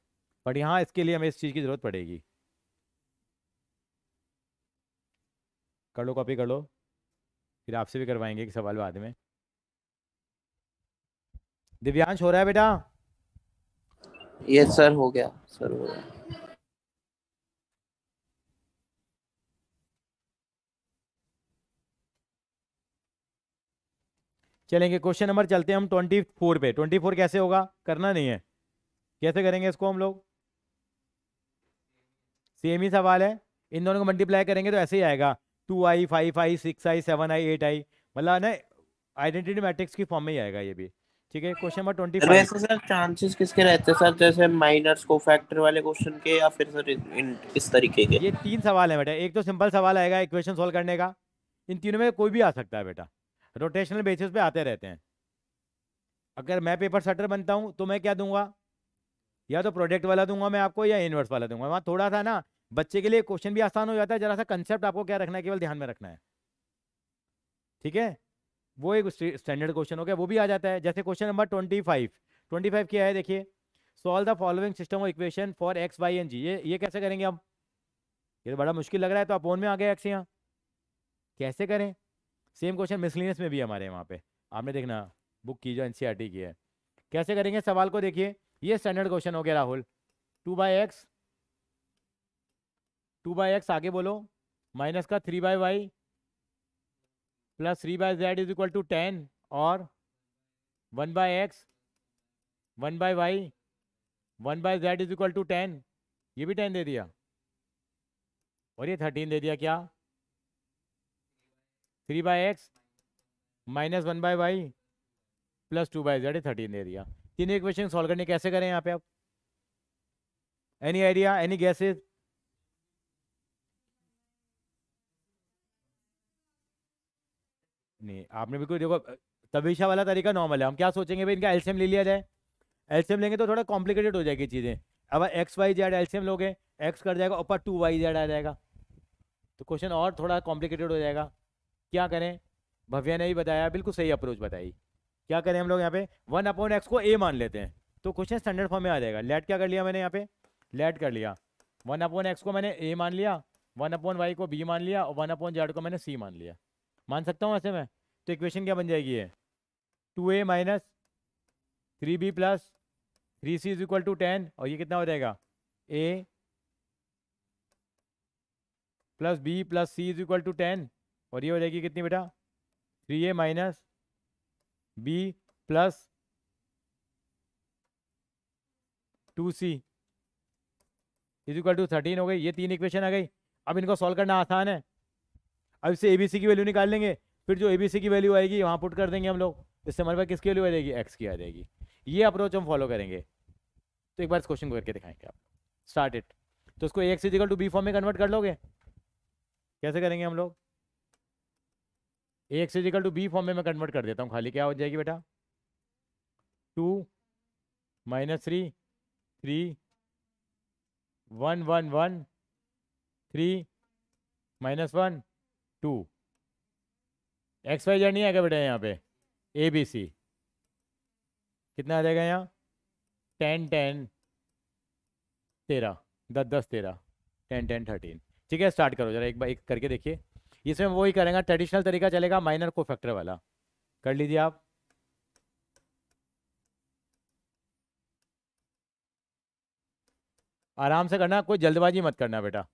बट यहाँ इसके लिए हमें इस चीज़ की ज़रूरत पड़ेगी कर लो कॉपी कर लो फिर आपसे भी करवाएंगे एक सवाल बाद में दिव्यांश हो रहा है बेटा ये सर हो गया सर हो गया चलेंगे क्वेश्चन नंबर चलते हैं हम ट्वेंटी फोर पे ट्वेंटी फोर कैसे होगा करना नहीं है कैसे करेंगे इसको हम लोग सेम ही सवाल है इन दोनों को मल्टीप्लाई करेंगे तो ऐसे ही आएगा two I five I six I seven I eight I मतलब ना आइडेंटिटी मैट्रिक्स की फॉर्म में ही आएगा ये भी ठीक है क्वेश्चन नंबर ट्वेंटी चांसेस किसके रहते हैं सर जैसे माइनर्स को फैक्टर वाले क्वेश्चन के या फिर सर इस तरीके के ये तीन सवाल है बेटा एक तो सिंपल सवाल आएगा इक्वेशन सोल्व करने का इन तीनों में कोई भी आ सकता है बेटा रोटेशनल बेसिस पे आते रहते हैं अगर मैं पेपर सटर बनता हूँ तो मैं क्या दूंगा या तो प्रोडक्ट वाला दूंगा मैं आपको या इनवर्स वाला दूंगा वहाँ थोड़ा सा ना बच्चे के लिए क्वेश्चन भी आसान हो जाता है जरा सा कंसेप्ट आपको क्या रखना है केवल ध्यान में रखना है ठीक है वो एक स्टैंडर्ड क्वेश्चन हो गया वो भी आ जाता है जैसे question number twenty five twenty five क्या है देखिए solve the following system of equation for X Y and Z ये ये कैसे करेंगे हम ये तो बड़ा मुश्किल लग रहा है तो आप अपोन में आ गए एक्स यहाँ कैसे करें सेम क्वेश्चन मिसलिनियस में भी हमारे वहाँ पे आपने देखना बुक की जो एन e की है कैसे करेंगे सवाल को देखिए ये स्टैंडर्ड क्वेश्चन हो गया Rahul two by X two by X आगे बोलो माइनस का three by Y plus three by Z is equal to ten और one by X one by Y one by Z is equal to ten ये भी ten दे दिया और ये thirteen दे दिया क्या three by X minus one by Y plus two by Z thirteen दे दिया तीन इक्वेशन सॉल्व करने कैसे करें यहाँ पे आप एनी आइडिया एनी गैसेज नहीं आपने बिल्कुल देखो तबीशा वाला तरीका नॉर्मल है हम क्या सोचेंगे भाई इनका एल्शियम ले लिया जाए एल्शियम लेंगे तो थोड़ा कॉम्प्लिकेटेड हो जाएगी चीज़ें अब एक्स वाई जेड एल्शियम लोगे एक्स कर जाएगा ऊपर टू वाई जेड आ जाएगा तो क्वेश्चन और थोड़ा कॉम्प्लिकेटेड हो जाएगा क्या करें भव्या ने ही बताया बिल्कुल सही अप्रोच बताई क्या करें हम लोग यहाँ पे वन अपॉन एक्स को ए मान लेते हैं तो क्वेश्चन स्टैंडर्ड फॉर्म में आ जाएगा लेट क्या कर लिया मैंने यहाँ पे लेट कर लिया वन अपॉन एक्स को मैंने ए मान लिया वन अपॉन वाई को बी मान लिया और वन अपॉन जेड को मैंने सी मान लिया मान सकता हूँ ऐसे मैं तो इक्वेशन क्या बन जाएगी ये two A minus three B plus three C is equal to ten और ये कितना हो जाएगा A plus B plus C is equal to ten और ये हो जाएगी कितनी बेटा three A minus B plus two C is equal to thirteen हो गई ये तीन इक्वेशन आ गई अब इनको सॉल्व करना आसान है अब इससे ए की वैल्यू निकाल लेंगे फिर जो ए की वैल्यू आएगी वहाँ पुट कर देंगे हम लोग इससे हमारे पास किसकी वैल्यू आ जाएगी एक्स की आ जाएगी ये अप्रोच हम फॉलो करेंगे तो एक बार इस क्वेश्चन को करके दिखाएंगे आप स्टार्ट इट तो उसको X is equal to B form में कन्वर्ट कर लोगे कैसे करेंगे हम लोग A X is equal to B form में मैं कन्वर्ट कर देता हूँ खाली क्या हो जाएगी बेटा two minus three three one one one three minus one two X Y Z नहीं आएगा बेटा यहाँ पे ए बी सी कितना आ जाएगा यहाँ टेन टेन तेरह दस दस तेरह टेन टेन थर्टीन ठीक है स्टार्ट करो जरा एक बार एक करके देखिए इसमें वही करेंगे ट्रेडिशनल तरीका चलेगा माइनर को फैक्टर वाला कर लीजिए आप आराम से करना कोई जल्दबाजी मत करना बेटा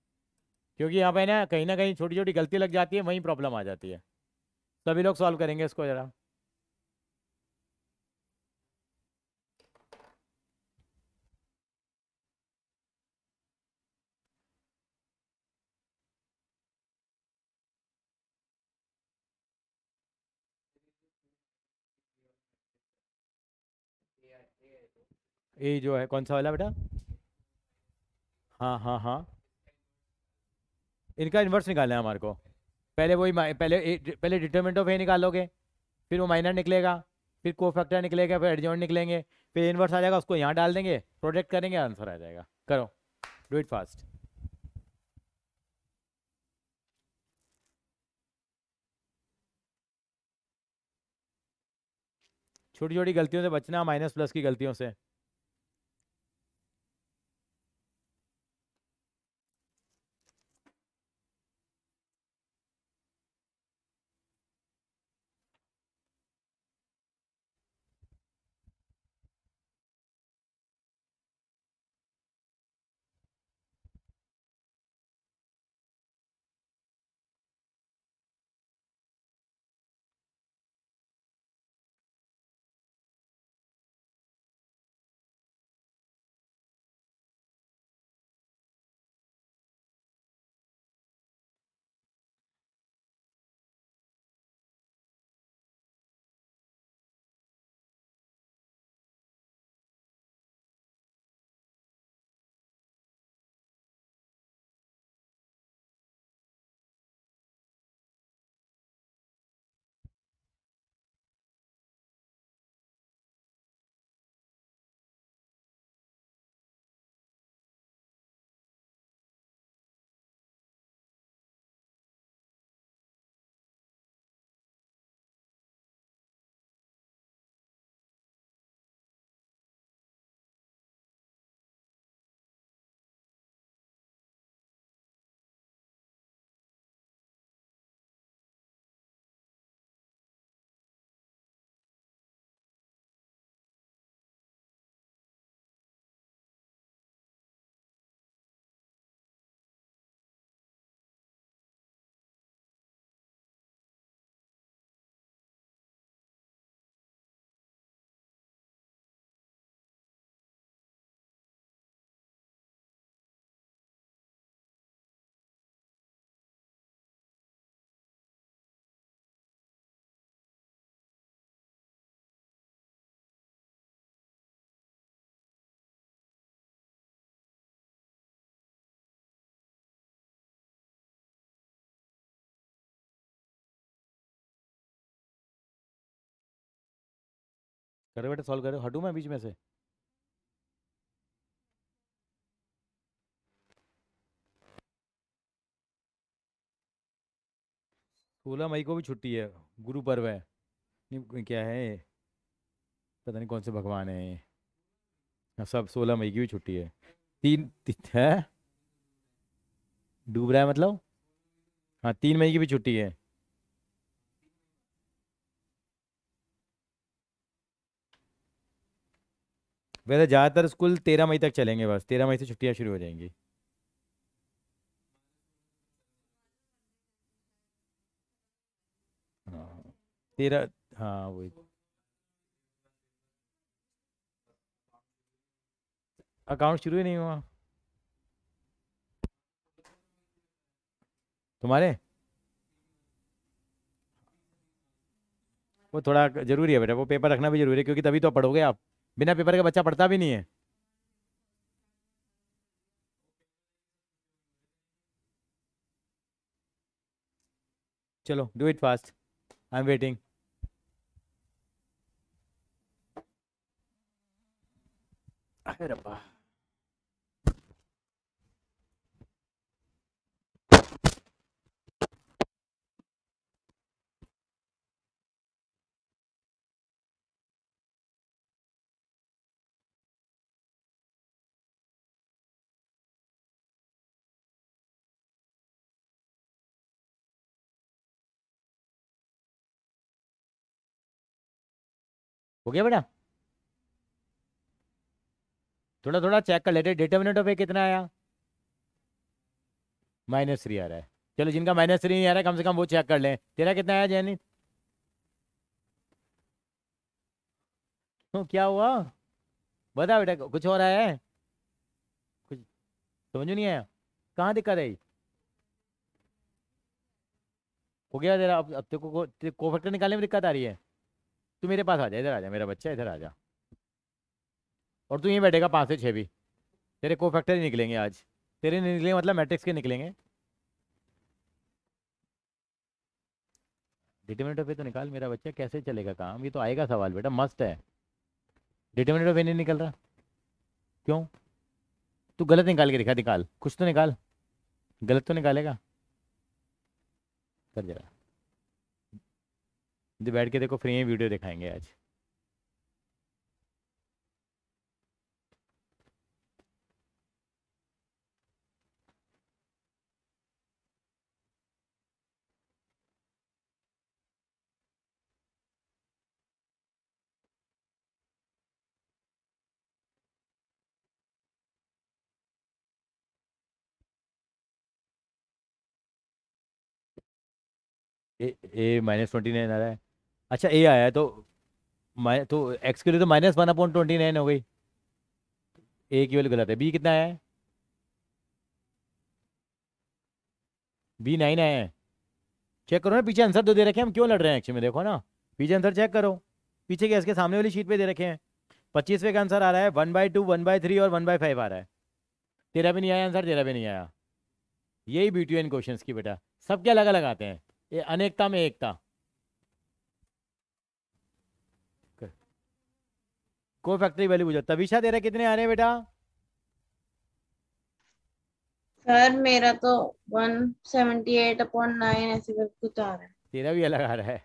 क्योंकि यहाँ पे ना कहीं ना कहीं छोटी छोटी गलती लग जाती है वहीं प्रॉब्लम आ जाती है सभी लोग सॉल्व करेंगे इसको ज़रा ये जो है कौन सा वाला बेटा हाँ हाँ हाँ इनका इन्वर्स निकालना है हमारे को पहले वही पहले पहले डिटर्मेंट ऑफ ए निकालोगे फिर वो माइनर निकलेगा फिर को फैक्टर निकलेगा फिर एडजॉइंट निकलेंगे फिर इन्वर्स आ जाएगा उसको यहाँ डाल देंगे प्रोडक्ट करेंगे आंसर आ जाएगा करो डू इट फास्ट छोटी छोटी गलतियों से बचना माइनस प्लस की गलतियों से करो बेटे सॉल्व करो हटू मैं बीच में से सोलह मई को भी छुट्टी है गुरु पर्व है नहीं क्या है पता नहीं कौन से भगवान है हाँ, सब सोलह मई की भी छुट्टी है तीन है डूब रहा है मतलब हाँ तीन मई की भी छुट्टी है वैसे ज़्यादातर स्कूल तेरह मई तक चलेंगे बस तेरह मई से छुट्टियाँ शुरू हो जाएंगी हाँ तेरह हाँ वही अकाउंट शुरू ही नहीं हुआ तुम्हारे वो थोड़ा ज़रूरी है बेटा वो पेपर रखना भी ज़रूरी है क्योंकि तभी तो पढ़ोगे आप बिना पेपर के बच्चा पढ़ता भी नहीं है चलो do it fast I am waiting अरे रब्बा हो गया बेटा थोड़ा थोड़ा चेक कर लेते डिटर्मिनेट ऑफ ए कितना आया माइनस थ्री आ रहा है चलो जिनका माइनस थ्री नहीं आ रहा है कम से कम वो चेक कर लें तेरा कितना आया जैनी तो क्या हुआ बता बेटा कुछ और आया है कुछ समझ नहीं आया कहाँ दिक्कत आई हो गया तेरा अब अब तेरे को, को निकालने में दिक्कत आ रही है तू मेरे पास आ जा इधर आ जा मेरा बच्चा इधर आ जा और तू यहीं बैठेगा पाँच से छः भी तेरे को फैक्टर ही निकलेंगे आज तेरे निकलेंगे मतलब मैट्रिक्स के निकलेंगे डिटर्मिनेट ऑफ ए तो निकाल मेरा बच्चा कैसे चलेगा काम ये तो आएगा सवाल बेटा मस्त है डिटर्मिनेट ऑफ ए नहीं निकल रहा क्यों तू गलत निकाल के दिखा निकाल कुछ तो निकाल गलत तो निकालेगा कर जरा बैठ के देखो फ्री में वीडियो दिखाएंगे आज ए माइनस ट्वेंटी नाइन आ रहा है अच्छा ए आया तो तो एक्स के लिए तो minus one upon twenty nine हो गई ए की वैल्यू गलत है बी कितना आया है बी नाइन आया है चेक करो ना पीछे आंसर तो दे रखे हैं हम क्यों लड़ रहे हैं एक्चुअली में देखो ना पीछे आंसर चेक करो पीछे के इसके सामने वाली शीट पे दे रखे हैं पच्चीसवें का आंसर आ रहा है one by two one by three और वन बाई फाइव आ रहा है तेरा भी नहीं आया आंसर तेरा भी नहीं आया यही ब्यूटी इन क्वेश्चन की बेटा सब क्या अलग आते हैं ये अनेकता में एकता को फैक्ट्री वैल्यू पूछो तविशा तेरा कितने आ रहे हैं बेटा सर मेरा तो 178 अपॉन 9 ऐसे कर कुछ आ रहा है तेरा भी अलग आ रहा है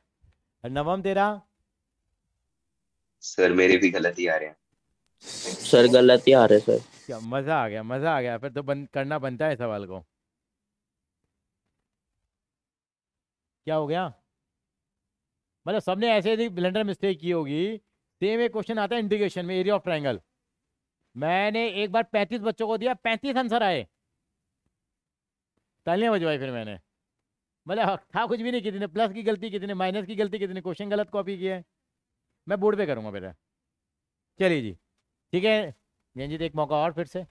और नवम तेरा सर मेरे भी गलत ही आ रहे हैं सर गलत ही आ रहे सर क्या मजा आ गया मजा आ गया फिर तो बन, करना बनता है सवाल को क्या हो गया मतलब सबने ऐसे ही ब्लेंडर मिस्टेक की होगी सेम एक क्वेश्चन आता है इंटीग्रेशन में एरिया ऑफ ट्राइंगल मैंने एक बार पैंतीस बच्चों को दिया पैंतीस आंसर आए तालियां बजवाई फिर मैंने मतलब था कुछ भी नहीं किसी ने प्लस की गलती किसी ने माइनस की गलती किसी ने क्वेश्चन गलत कॉपी किया है मैं बोर्ड पे करूँगा बेटा चलिए जी ठीक है जयंजीत तो एक मौका और फिर से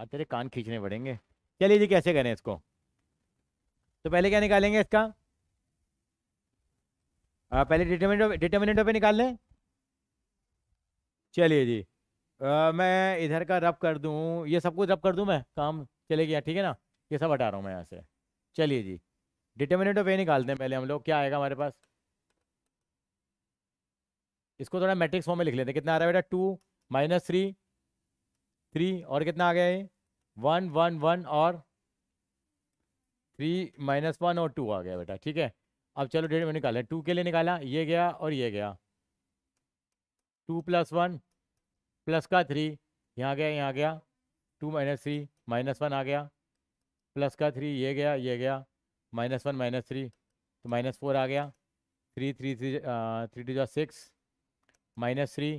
आज तेरे कान खींचने पड़ेंगे चलिए जी कैसे करें इसको तो पहले क्या निकालेंगे इसका आ, पहले डिटर्मिनेंट डिटर्मिनेंट पर निकाल लें चलिए जी आ, मैं इधर का रब कर दूँ ये सब कुछ रब कर दूँ मैं काम चले गया ठीक है ना ये सब हटा रहा हूँ मैं यहाँ से चलिए जी डिटर्मिनेट ऑफ ए निकालते हैं पहले हम लोग क्या आएगा हमारे पास इसको थोड़ा मैट्रिक्स फॉर्म में लिख लेते हैं कितना आ रहा है बेटा टू माइनस थ्री थ्री और कितना आ गया ये वन वन वन और थ्री माइनस वन और टू आ गया बेटा ठीक है अब चलो डेट में निकालें टू के लिए निकाला ये गया और ये गया टू प्लस वन प्लस का थ्री यहाँ गया यहाँ गया two minus three minus one आ गया प्लस का थ्री ये गया ये गया माइनस वन माइनस थ्री तो माइनस फोर आ गया three three three three two जो सिक्स माइनस थ्री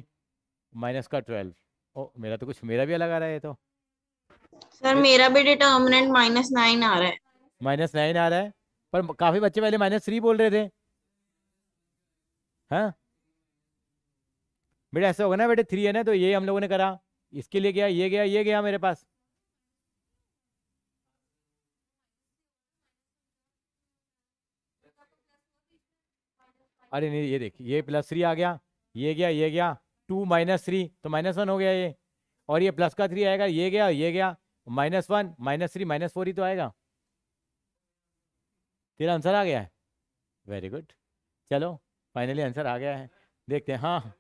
माइनस का ट्वेल्व ओ मेरा तो कुछ मेरा भी अलग आ रहा है ये तो सर मेरा भी डिटर्मिनेंट माइनस नाइन आ रहा है माइनस नाइन आ रहा है पर काफी बच्चे पहले माइनस थ्री बोल रहे थे हाँ बेटा ऐसा होगा ना बेटे थ्री है ना तो ये हम लोगों ने करा इसके लिए गया ये गया ये गया मेरे पास अरे नहीं ये देख ये प्लस थ्री आ गया ये गया ये गया टू माइनस थ्री तो माइनस वन हो गया ये और ये प्लस का थ्री आएगा ये गया ये गया minus one minus three minus four ही तो आएगा तेरा आंसर आ गया है वेरी गुड चलो फाइनली आंसर आ गया है देखते हैं हाँ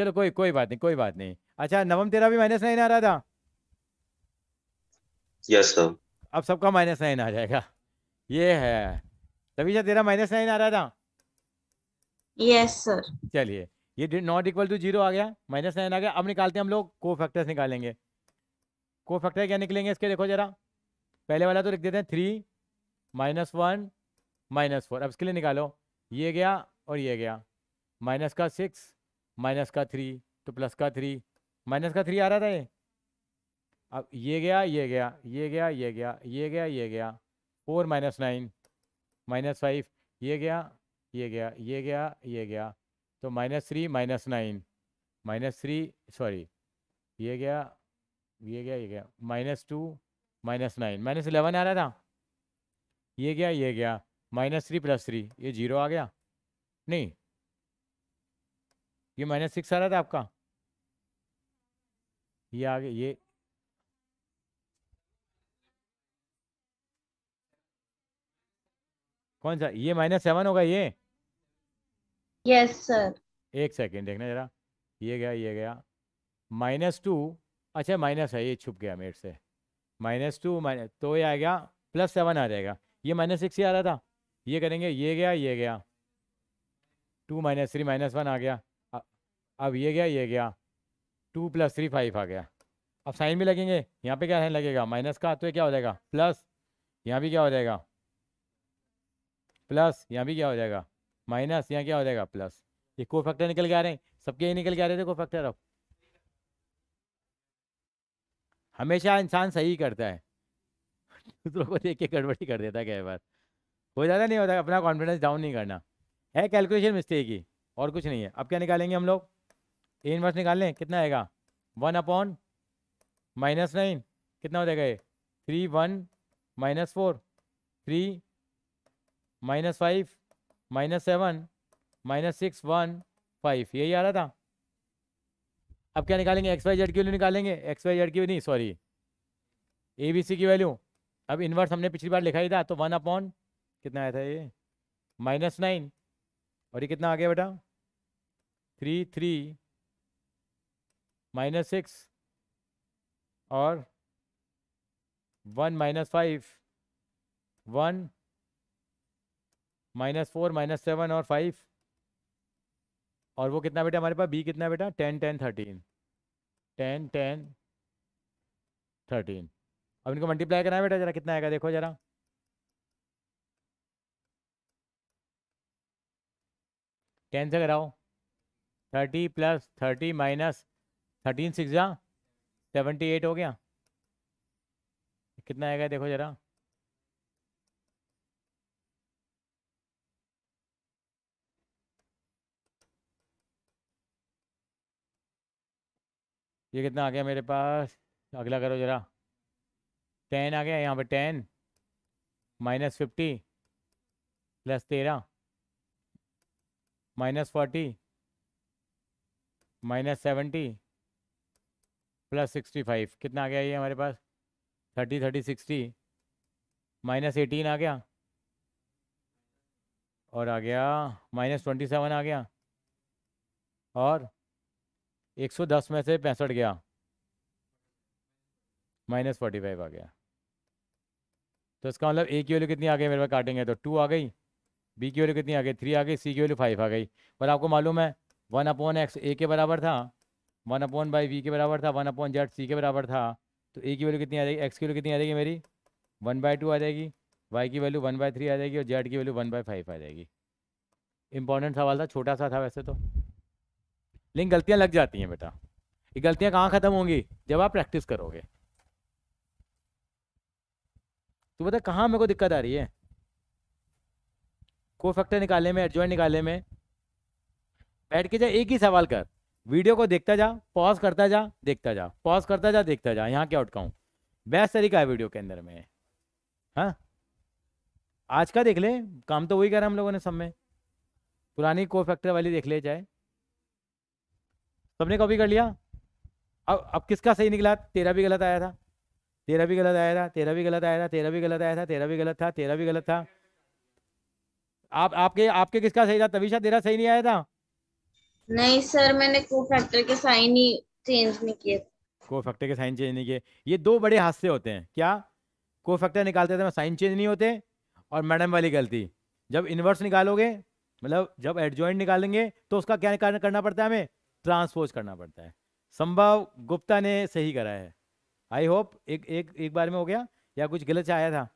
चलो कोई कोई बात नहीं कोई बात नहीं अच्छा नवम तेरा भी माइनस नाइन आ रहा था यस सर अब सबका माइनस नाइन आ जाएगा ये है तभी तेरा माइनस नाइन आ रहा था यस सर चलिए ये नॉट इक्वल टू जीरो आ गया माइनस नाइन आ गया अब निकालते हैं हम लोग को फैक्टर्स निकालेंगे को फैक्टर क्या निकलेंगे इसके देखो जरा पहले वाला तो लिख देते हैं three minus one minus four अब इसके लिए निकालो ये गया और ये गया माइनस का सिक्स माइनस का थ्री तो प्लस का थ्री माइनस का थ्री आ रहा था ये अब ये गया ये गया ये गया ये गया ये गया ये गया four minus nine minus five ये गया ये गया ये गया ये गया तो minus three minus nine minus three sorry ये गया ये गया ये गया minus two minus nine minus eleven आ रहा था ये गया ये गया माइनस थ्री प्लस थ्री ये जीरो आ गया नहीं ये माइनस सिक्स आ रहा था आपका ये आगे ये कौन सा ये माइनस सेवन होगा ये यस सर एक सेकेंड देखना जरा ये गया ये गया माइनस टू अच्छा माइनस है ये छुप गया मेरे से माइनस टू माइनस तो ये आ गया प्लस सेवन आ जाएगा ये माइनस सिक्स ही आ रहा था ये करेंगे ये गया ये गया two minus three minus one आ गया अब ये गया ये गया टू प्लस थ्री फाइव आ गया अब साइन भी लगेंगे यहाँ पे क्या साइन लगेगा माइनस का तो ये क्या हो जाएगा प्लस यहाँ भी क्या हो जाएगा प्लस यहाँ भी क्या हो जाएगा माइनस यहाँ क्या हो जाएगा प्लस ये को फैक्टर निकल के आ रहे हैं सबके यही निकल के आ रहे थे को फैक्टर अब हमेशा इंसान सही करता है दूसरों को देख के गड़बड़ी कर देता है कई बार हो ज़्यादा नहीं होता अपना कॉन्फिडेंस डाउन नहीं करना है कैलकुलेशन मिस्टेक ही और कुछ नहीं है अब क्या निकालेंगे हम लोग ए इन्वर्स निकाल लें कितना आएगा वन अपॉन माइनस नाइन कितना हो जाएगा ये three one minus four three minus five minus seven minus six one five यही आ रहा था अब क्या निकालेंगे एक्स वाई जेड की वैल्यू निकालेंगे एक्स वाई जेड की नहीं सॉरी ए बी सी की वैल्यू अब इन्वर्स हमने पिछली बार लिखा ही था तो वन अपॉन कितना आया था ये माइनस नाइन और ये कितना आ गया बेटा थ्री थ्री माइनस सिक्स और one minus five one minus four minus seven और फाइव और वो कितना बेटा हमारे पास बी कितना बेटा ten ten thirteen ten ten thirteen अब इनको मल्टीप्लाई करना है बेटा जरा कितना आएगा देखो जरा टेन से कराओ thirty plus thirty minus thirteen six जा सेवेंटी एट हो गया कितना आएगा देखो ज़रा ये कितना आ गया मेरे पास अगला करो ज़रा टेन आ गया यहाँ पे टेन माइनस फिफ्टी प्लस तेरह minus forty minus seventy plus sixty five कितना आ गया ये हमारे पास thirty thirty sixty minus eighteen आ गया और आ गया माइनस ट्वेंटी सेवन आ गया और एक सौ दस में से पैंसठ गया माइनस फोर्टी फाइव आ गया तो इसका मतलब ए की वैल्यू कितनी आ गई मेरे पास काटेंगे तो टू आ गई बी की वैल्यू कितनी आ गई थ्री आ गई सी की वैल्यू फाइव आ गई और आपको मालूम है वन अपॉन एक्स ए के बराबर था वन अपॉन बाई वी के बराबर था वन अपॉन जेड सी के बराबर था तो ए की वैल्यू कितनी आ जाएगी एक्स की वैल्यू कितनी आ जाएगी मेरी वन बाई टू आ जाएगी वाई की वैल्यू वन बाई थ्री आ जाएगी और जेड की वैल्यू वन बाई फाइव आ जाएगी इंपॉर्टेंट सवाल था छोटा सा था वैसे तो लेकिन गलतियाँ लग जाती हैं बेटा ये गलतियाँ कहाँ ख़त्म होंगी जब आप प्रैक्टिस करोगे तो बता कहाँ मेरे को दिक्कत आ रही है को फैक्टर निकालने में एडजॉइंट निकालने में बैठ के जा एक ही सवाल कर वीडियो को देखता जा पॉज करता जा देखता जा पॉज करता जा देखता जा यहाँ क्या अटकाऊँ बेस्ट तरीका है वीडियो के अंदर में हाँ आज का देख ले काम तो वही करा हम लोगों ने सब में पुरानी को फैक्टर वाली देख ले जाए सबने कॉपी कर लिया अब अब किसका सही निकला तेरा भी गलत आया था तेरा भी गलत आया था तेरा भी गलत आया था तेरा भी गलत आया था तेरा भी गलत था तेरा भी गलत था आप आपके आपके किसका सही था तभी तेरा सही नहीं आया था नहीं सर मैंने को फैक्टर के साइन ही चेंज नहीं किए को फैक्टर के साइन चेंज नहीं किए ये दो बड़े हादसे होते हैं क्या को फैक्टर निकालते थे साइन चेंज नहीं होते और मैडम वाली गलती जब इन्वर्स निकालोगे मतलब जब एडजॉइंट निकालेंगे तो उसका क्या करना पड़ता है हमें ट्रांसपोज करना पड़ता है संभव गुप्ता ने सही करा है आई होप एक एक एक बार में हो गया या कुछ गलत आया था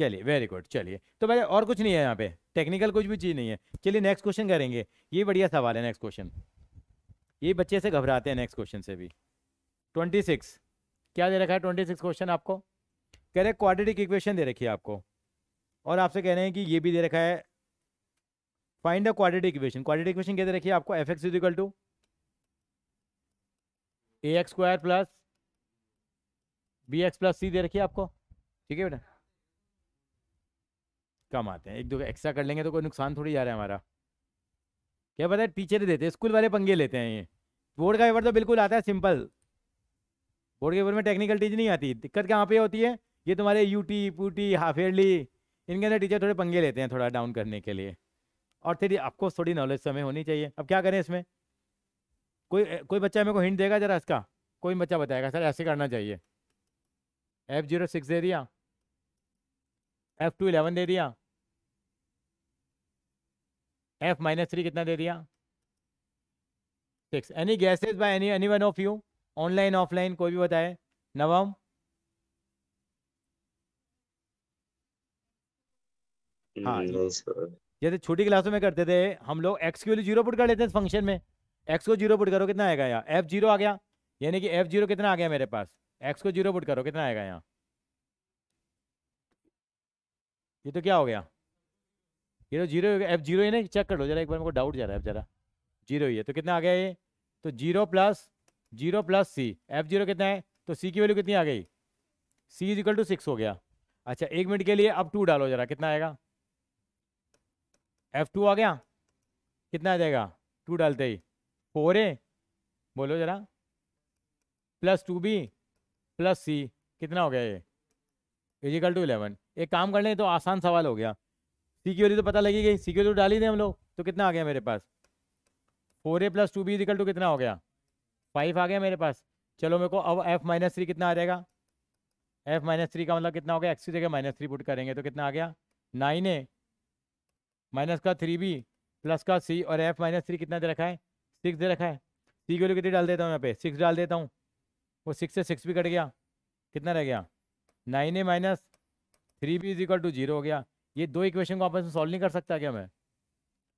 चलिए वेरी गुड चलिए तो भाई और कुछ नहीं है यहाँ पे टेक्निकल कुछ भी चीज़ नहीं है चलिए नेक्स्ट क्वेश्चन करेंगे ये बढ़िया सवाल है नेक्स्ट क्वेश्चन ये बच्चे से घबराते हैं नेक्स्ट क्वेश्चन से भी ट्वेंटी सिक्स क्या दे रखा है ट्वेंटी सिक्स क्वेश्चन आपको कह रहे क्वाड्रेटिक इक्वेशन दे रखी है आपको और आपसे कह रहे हैं कि ये भी दे रखा है find a quadratic equation quadratic equation क्या दे रखी है आपको F X is equal to A X square plus B X plus C दे रखी है आपको ठीक है बेटा कम आते हैं एक दो एक्स्ट्रा कर लेंगे तो कोई नुकसान थोड़ी जा रहा है हमारा क्या पता है टीचर देते हैं स्कूल वाले पंगे लेते हैं ये बोर्ड का पेपर तो बिल्कुल आता है सिंपल बोर्ड के पेपर में टेक्निकल टीच नहीं आती दिक्कत कहाँ पे होती है ये तुम्हारे यूटी पूटी हाफ एयरली इनके अंदर टीचर थोड़े पंगे लेते हैं थोड़ा डाउन करने के लिए और थोड़ी आपको थोड़ी नॉलेज तो समय होनी चाहिए अब क्या करें इसमें कोई कोई बच्चा मेरे को हिंट देगा जरा इसका कोई बच्चा बताएगा सर ऐसे करना चाहिए एफ जीरो सिक्स दे दिया एफ टू इलेवन दे दिया एफ माइनस थ्री कितना दे दिया six any guesses by any any one of you online offline कोई भी बताए नवम हाँ hmm, जैसे छोटी क्लासों में करते थे हम लोग एक्स की जीरो पुट कर लेते हैं फंक्शन में एक्स को जीरो पुट करो कितना आएगा यहाँ एफ जीरो आ गया यानी कि एफ जीरो कितना आ गया मेरे पास एक्स को जीरो पुट करो कितना आएगा यहाँ ये तो क्या हो गया ये तो जीरो एफ जीरो ही ना चेक कर लो जरा एक बार मेरे को डाउट जा रहा है जरा जीरो ही है तो कितना आ गया ये तो zero plus zero plus C F zero कितना है तो सी की वैल्यू कितनी आ गई C is equal to six हो गया अच्छा एक मिनट के लिए अब टू डालो जरा कितना आएगा एफ टू आ गया कितना आ जाएगा टू डालते ही फोर ए बोलो जरा plus two B plus C कितना हो गया ये इजिकल टू इलेवन एक काम कर लें तो आसान सवाल हो गया सी की वैल्यू तो पता लगी गई सी की वैल्यू डाल ही दें हम लोग तो कितना आ गया मेरे पास four A plus two B is equal to कितना हो गया फाइव आ गया मेरे पास चलो मेरे को अब एफ माइनस थ्री कितना आ जाएगा एफ माइनस थ्री का मतलब कितना हो गया एक्स की जगह माइनस थ्री पुट करेंगे तो कितना आ गया नाइन ए माइनस का थ्री बी प्लस का सी और एफ माइनस थ्री कितना दे रखा है सिक्स दे रखा है सी की वैल्यू कितनी डाल देता हूँ यहाँ पे सिक्स डाल देता हूँ वो सिक्स से सिक्स भी कट गया कितना रह गया nine A minus three B is equal to zero हो गया ये दो इक्वेशन को आपस में सॉल्व नहीं कर सकता क्या मैं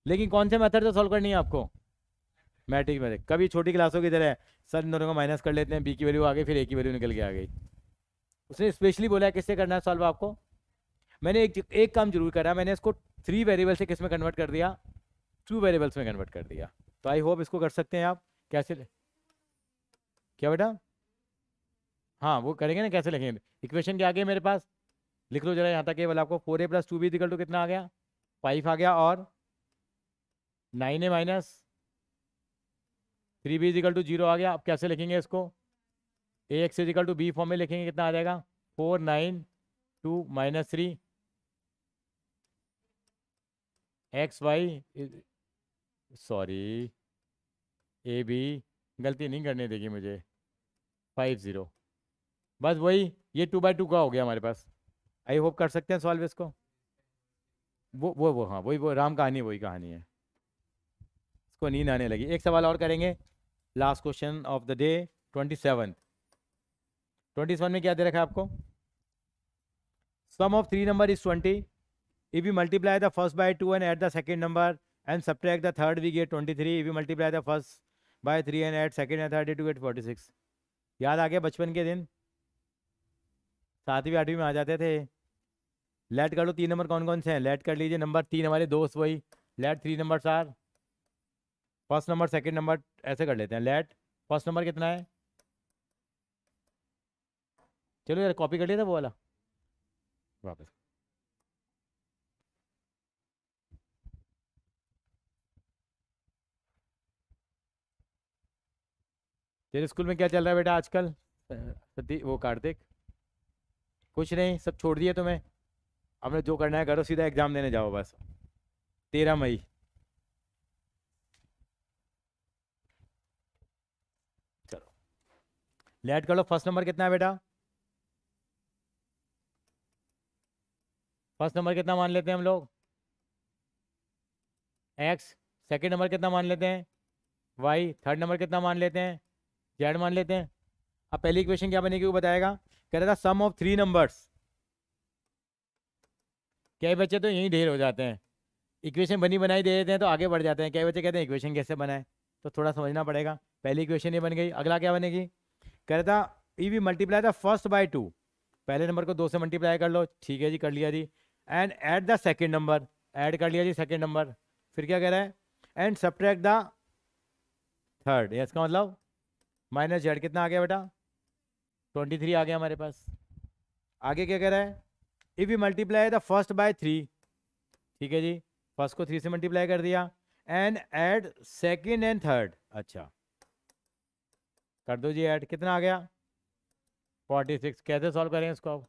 लेकिन कौन से मेथड से सॉल्व करनी है आपको मैट्रिक में कभी छोटी क्लासों की तरह सर इन दोनों को माइनस कर लेते हैं बी की वैल्यू आ गई फिर ए की वैल्यू निकल के आ गई उसने स्पेशली बोला किससे करना है सॉल्व आपको मैंने एक एक काम जरूर करा मैंने इसको थ्री वेरिएबल से किस में कन्वर्ट कर दिया टू वेरिएबल्स में कन्वर्ट कर दिया तो आई होप इसको कर सकते हैं आप कैसे क्या बेटा हाँ वो करेंगे ना कैसे लिखेंगे इक्वेशन क्या आ गया मेरे पास लिख लो जरा यहाँ तक केवल आपको four A plus two B is equal to कितना आ गया फाइव आ गया और nine A minus three B is equal to zero आ गया अब कैसे लिखेंगे इसको A X is equal to B form में लिखेंगे कितना आ जाएगा four nine two minus three X Y sorry A B गलती नहीं करने देगी मुझे फाइव ज़ीरो बस वही ये टू बाई टू का हो गया हमारे पास आई होप कर सकते हैं सॉल्व इसको वो वो वो हाँ वही वो राम कहानी वही कहानी है इसको नींद आने लगी एक सवाल और करेंगे last question of the day twenty seven twenty seven में क्या दे रखा है आपको sum of three number is twenty if you multiply the first by two and at the second number and subtract the third we get twenty three if you multiply the first by three and at second and third to get forty six याद आ गया बचपन के दिन सातवीं आठवीं में आ जाते थे लेट कर लो तीन नंबर कौन कौन से हैं लेट कर लीजिए नंबर तीन हमारे दोस्त वही लेट थ्री नंबर चार फर्स्ट नंबर सेकंड नंबर ऐसे कर लेते हैं लेट फर्स्ट नंबर कितना है चलो यार कॉपी कर लिया था वो वाला वापस तेरे स्कूल में क्या चल रहा है बेटा आजकल वो कार्तिक कुछ नहीं सब छोड़ दिया तुम्हें हमने जो करना है करो सीधा एग्ज़ाम देने जाओ बस तेरह मई चलो लेट कर लो फर्स्ट नंबर कितना है बेटा फर्स्ट नंबर कितना मान लेते हैं हम लोग एक्स सेकंड नंबर कितना मान लेते हैं वाई थर्ड नंबर कितना मान लेते हैं जेड मान लेते हैं अब पहली इक्वेशन क्या बनेगी वो बताएगा कह रहा था सम ऑफ थ्री नंबर्स कई बच्चे तो यहीं ढेर हो जाते हैं इक्वेशन बनी बनाई दे देते हैं तो आगे बढ़ जाते हैं कई बच्चे कहते हैं इक्वेशन कैसे बनाए तो थोड़ा समझना पड़ेगा पहली इक्वेशन ये बन गई अगला क्या बनेगी कह रहा था ई वी मल्टीप्लाई था फर्स्ट बाय टू पहले नंबर को दो से मल्टीप्लाई कर लो ठीक है जी कर लिया जी and add the second number add कर लिया जी सेकेंड नंबर फिर क्या कह रहा है एंड सब्ट्रैक्ट द थर्ड इसका मतलब माइनस जेड कितना आ गया बेटा ट्वेंटी थ्री आ गया हमारे पास आगे क्या कह रहा है if you multiply the first by three ठीक है जी फर्स्ट को थ्री से मल्टीप्लाई कर दिया and add second and third अच्छा कर दो जी एड कितना आ गया फोर्टी सिक्स कैसे सॉल्व करें इसको अब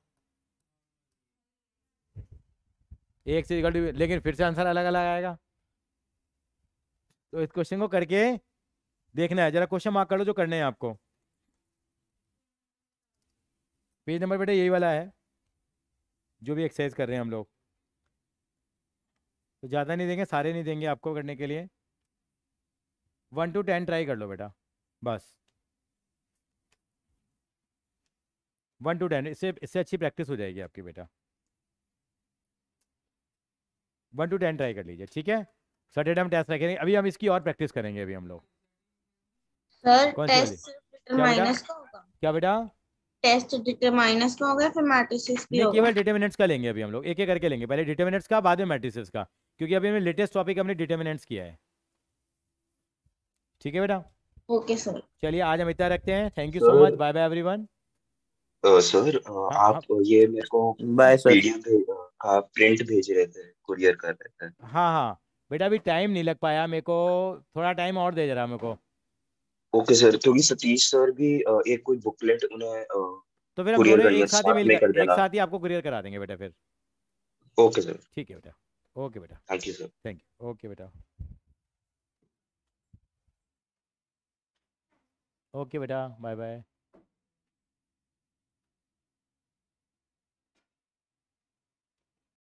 एक से गलती लेकिन फिर से आंसर अलग अलग आएगा तो इस क्वेश्चन को करके देखना है जरा क्वेश्चन मार्क कर लो जो करने हैं आपको पेज नंबर बेटा यही वाला है जो भी एक्सरसाइज कर रहे हैं हम लोग तो ज़्यादा नहीं देंगे सारे नहीं देंगे आपको करने के लिए वन टू टेन ट्राई कर लो बेटा बस वन टू टेन इससे इससे अच्छी प्रैक्टिस हो जाएगी आपकी बेटा वन टू टेन ट्राई कर लीजिए ठीक है सैटरडे हम टेस्ट रखेंगे अभी हम इसकी और प्रैक्टिस करेंगे अभी हम लोग सर टेस्ट माइनस का होगा क्या बेटा टेस्ट डिटरमाइनर्स का गया फिर मैट्रिसेस भी होगा केवल डिटरमिनेंट्स का लेंगे अभी हम लोग एक एक करके लेंगे पहले डिटरमिनेंट्स का बाद में मैट्रिसेस का क्योंकि अभी हमने लेटेस्ट टॉपिक हमने डिटरमिनेंट्स किया है ठीक है बेटा ओके सर चलिए आज हम इतना रखते हैं thank you so much bye bye everyone sir आप हाँ। ये मेरे को बाय सर पीडीएफ का प्रिंट भेज रहे थे कुरियर कर रहे थे हां हां बेटा अभी टाइम नहीं लग पाया मेरे को थोड़ा टाइम और दे जरा मेरे को ओके सर क्योंकि सतीश सर भी एक कोई बुकलेट उन्हें तो फिर हम दोनों एक साथ ही मिलकर एक साथ ही आपको कुरियर करा देंगे बेटा फिर ओके सर ठीक है बेटा ओके बेटा thank you sir thank you okay बेटा ओके बेटा बाय बाय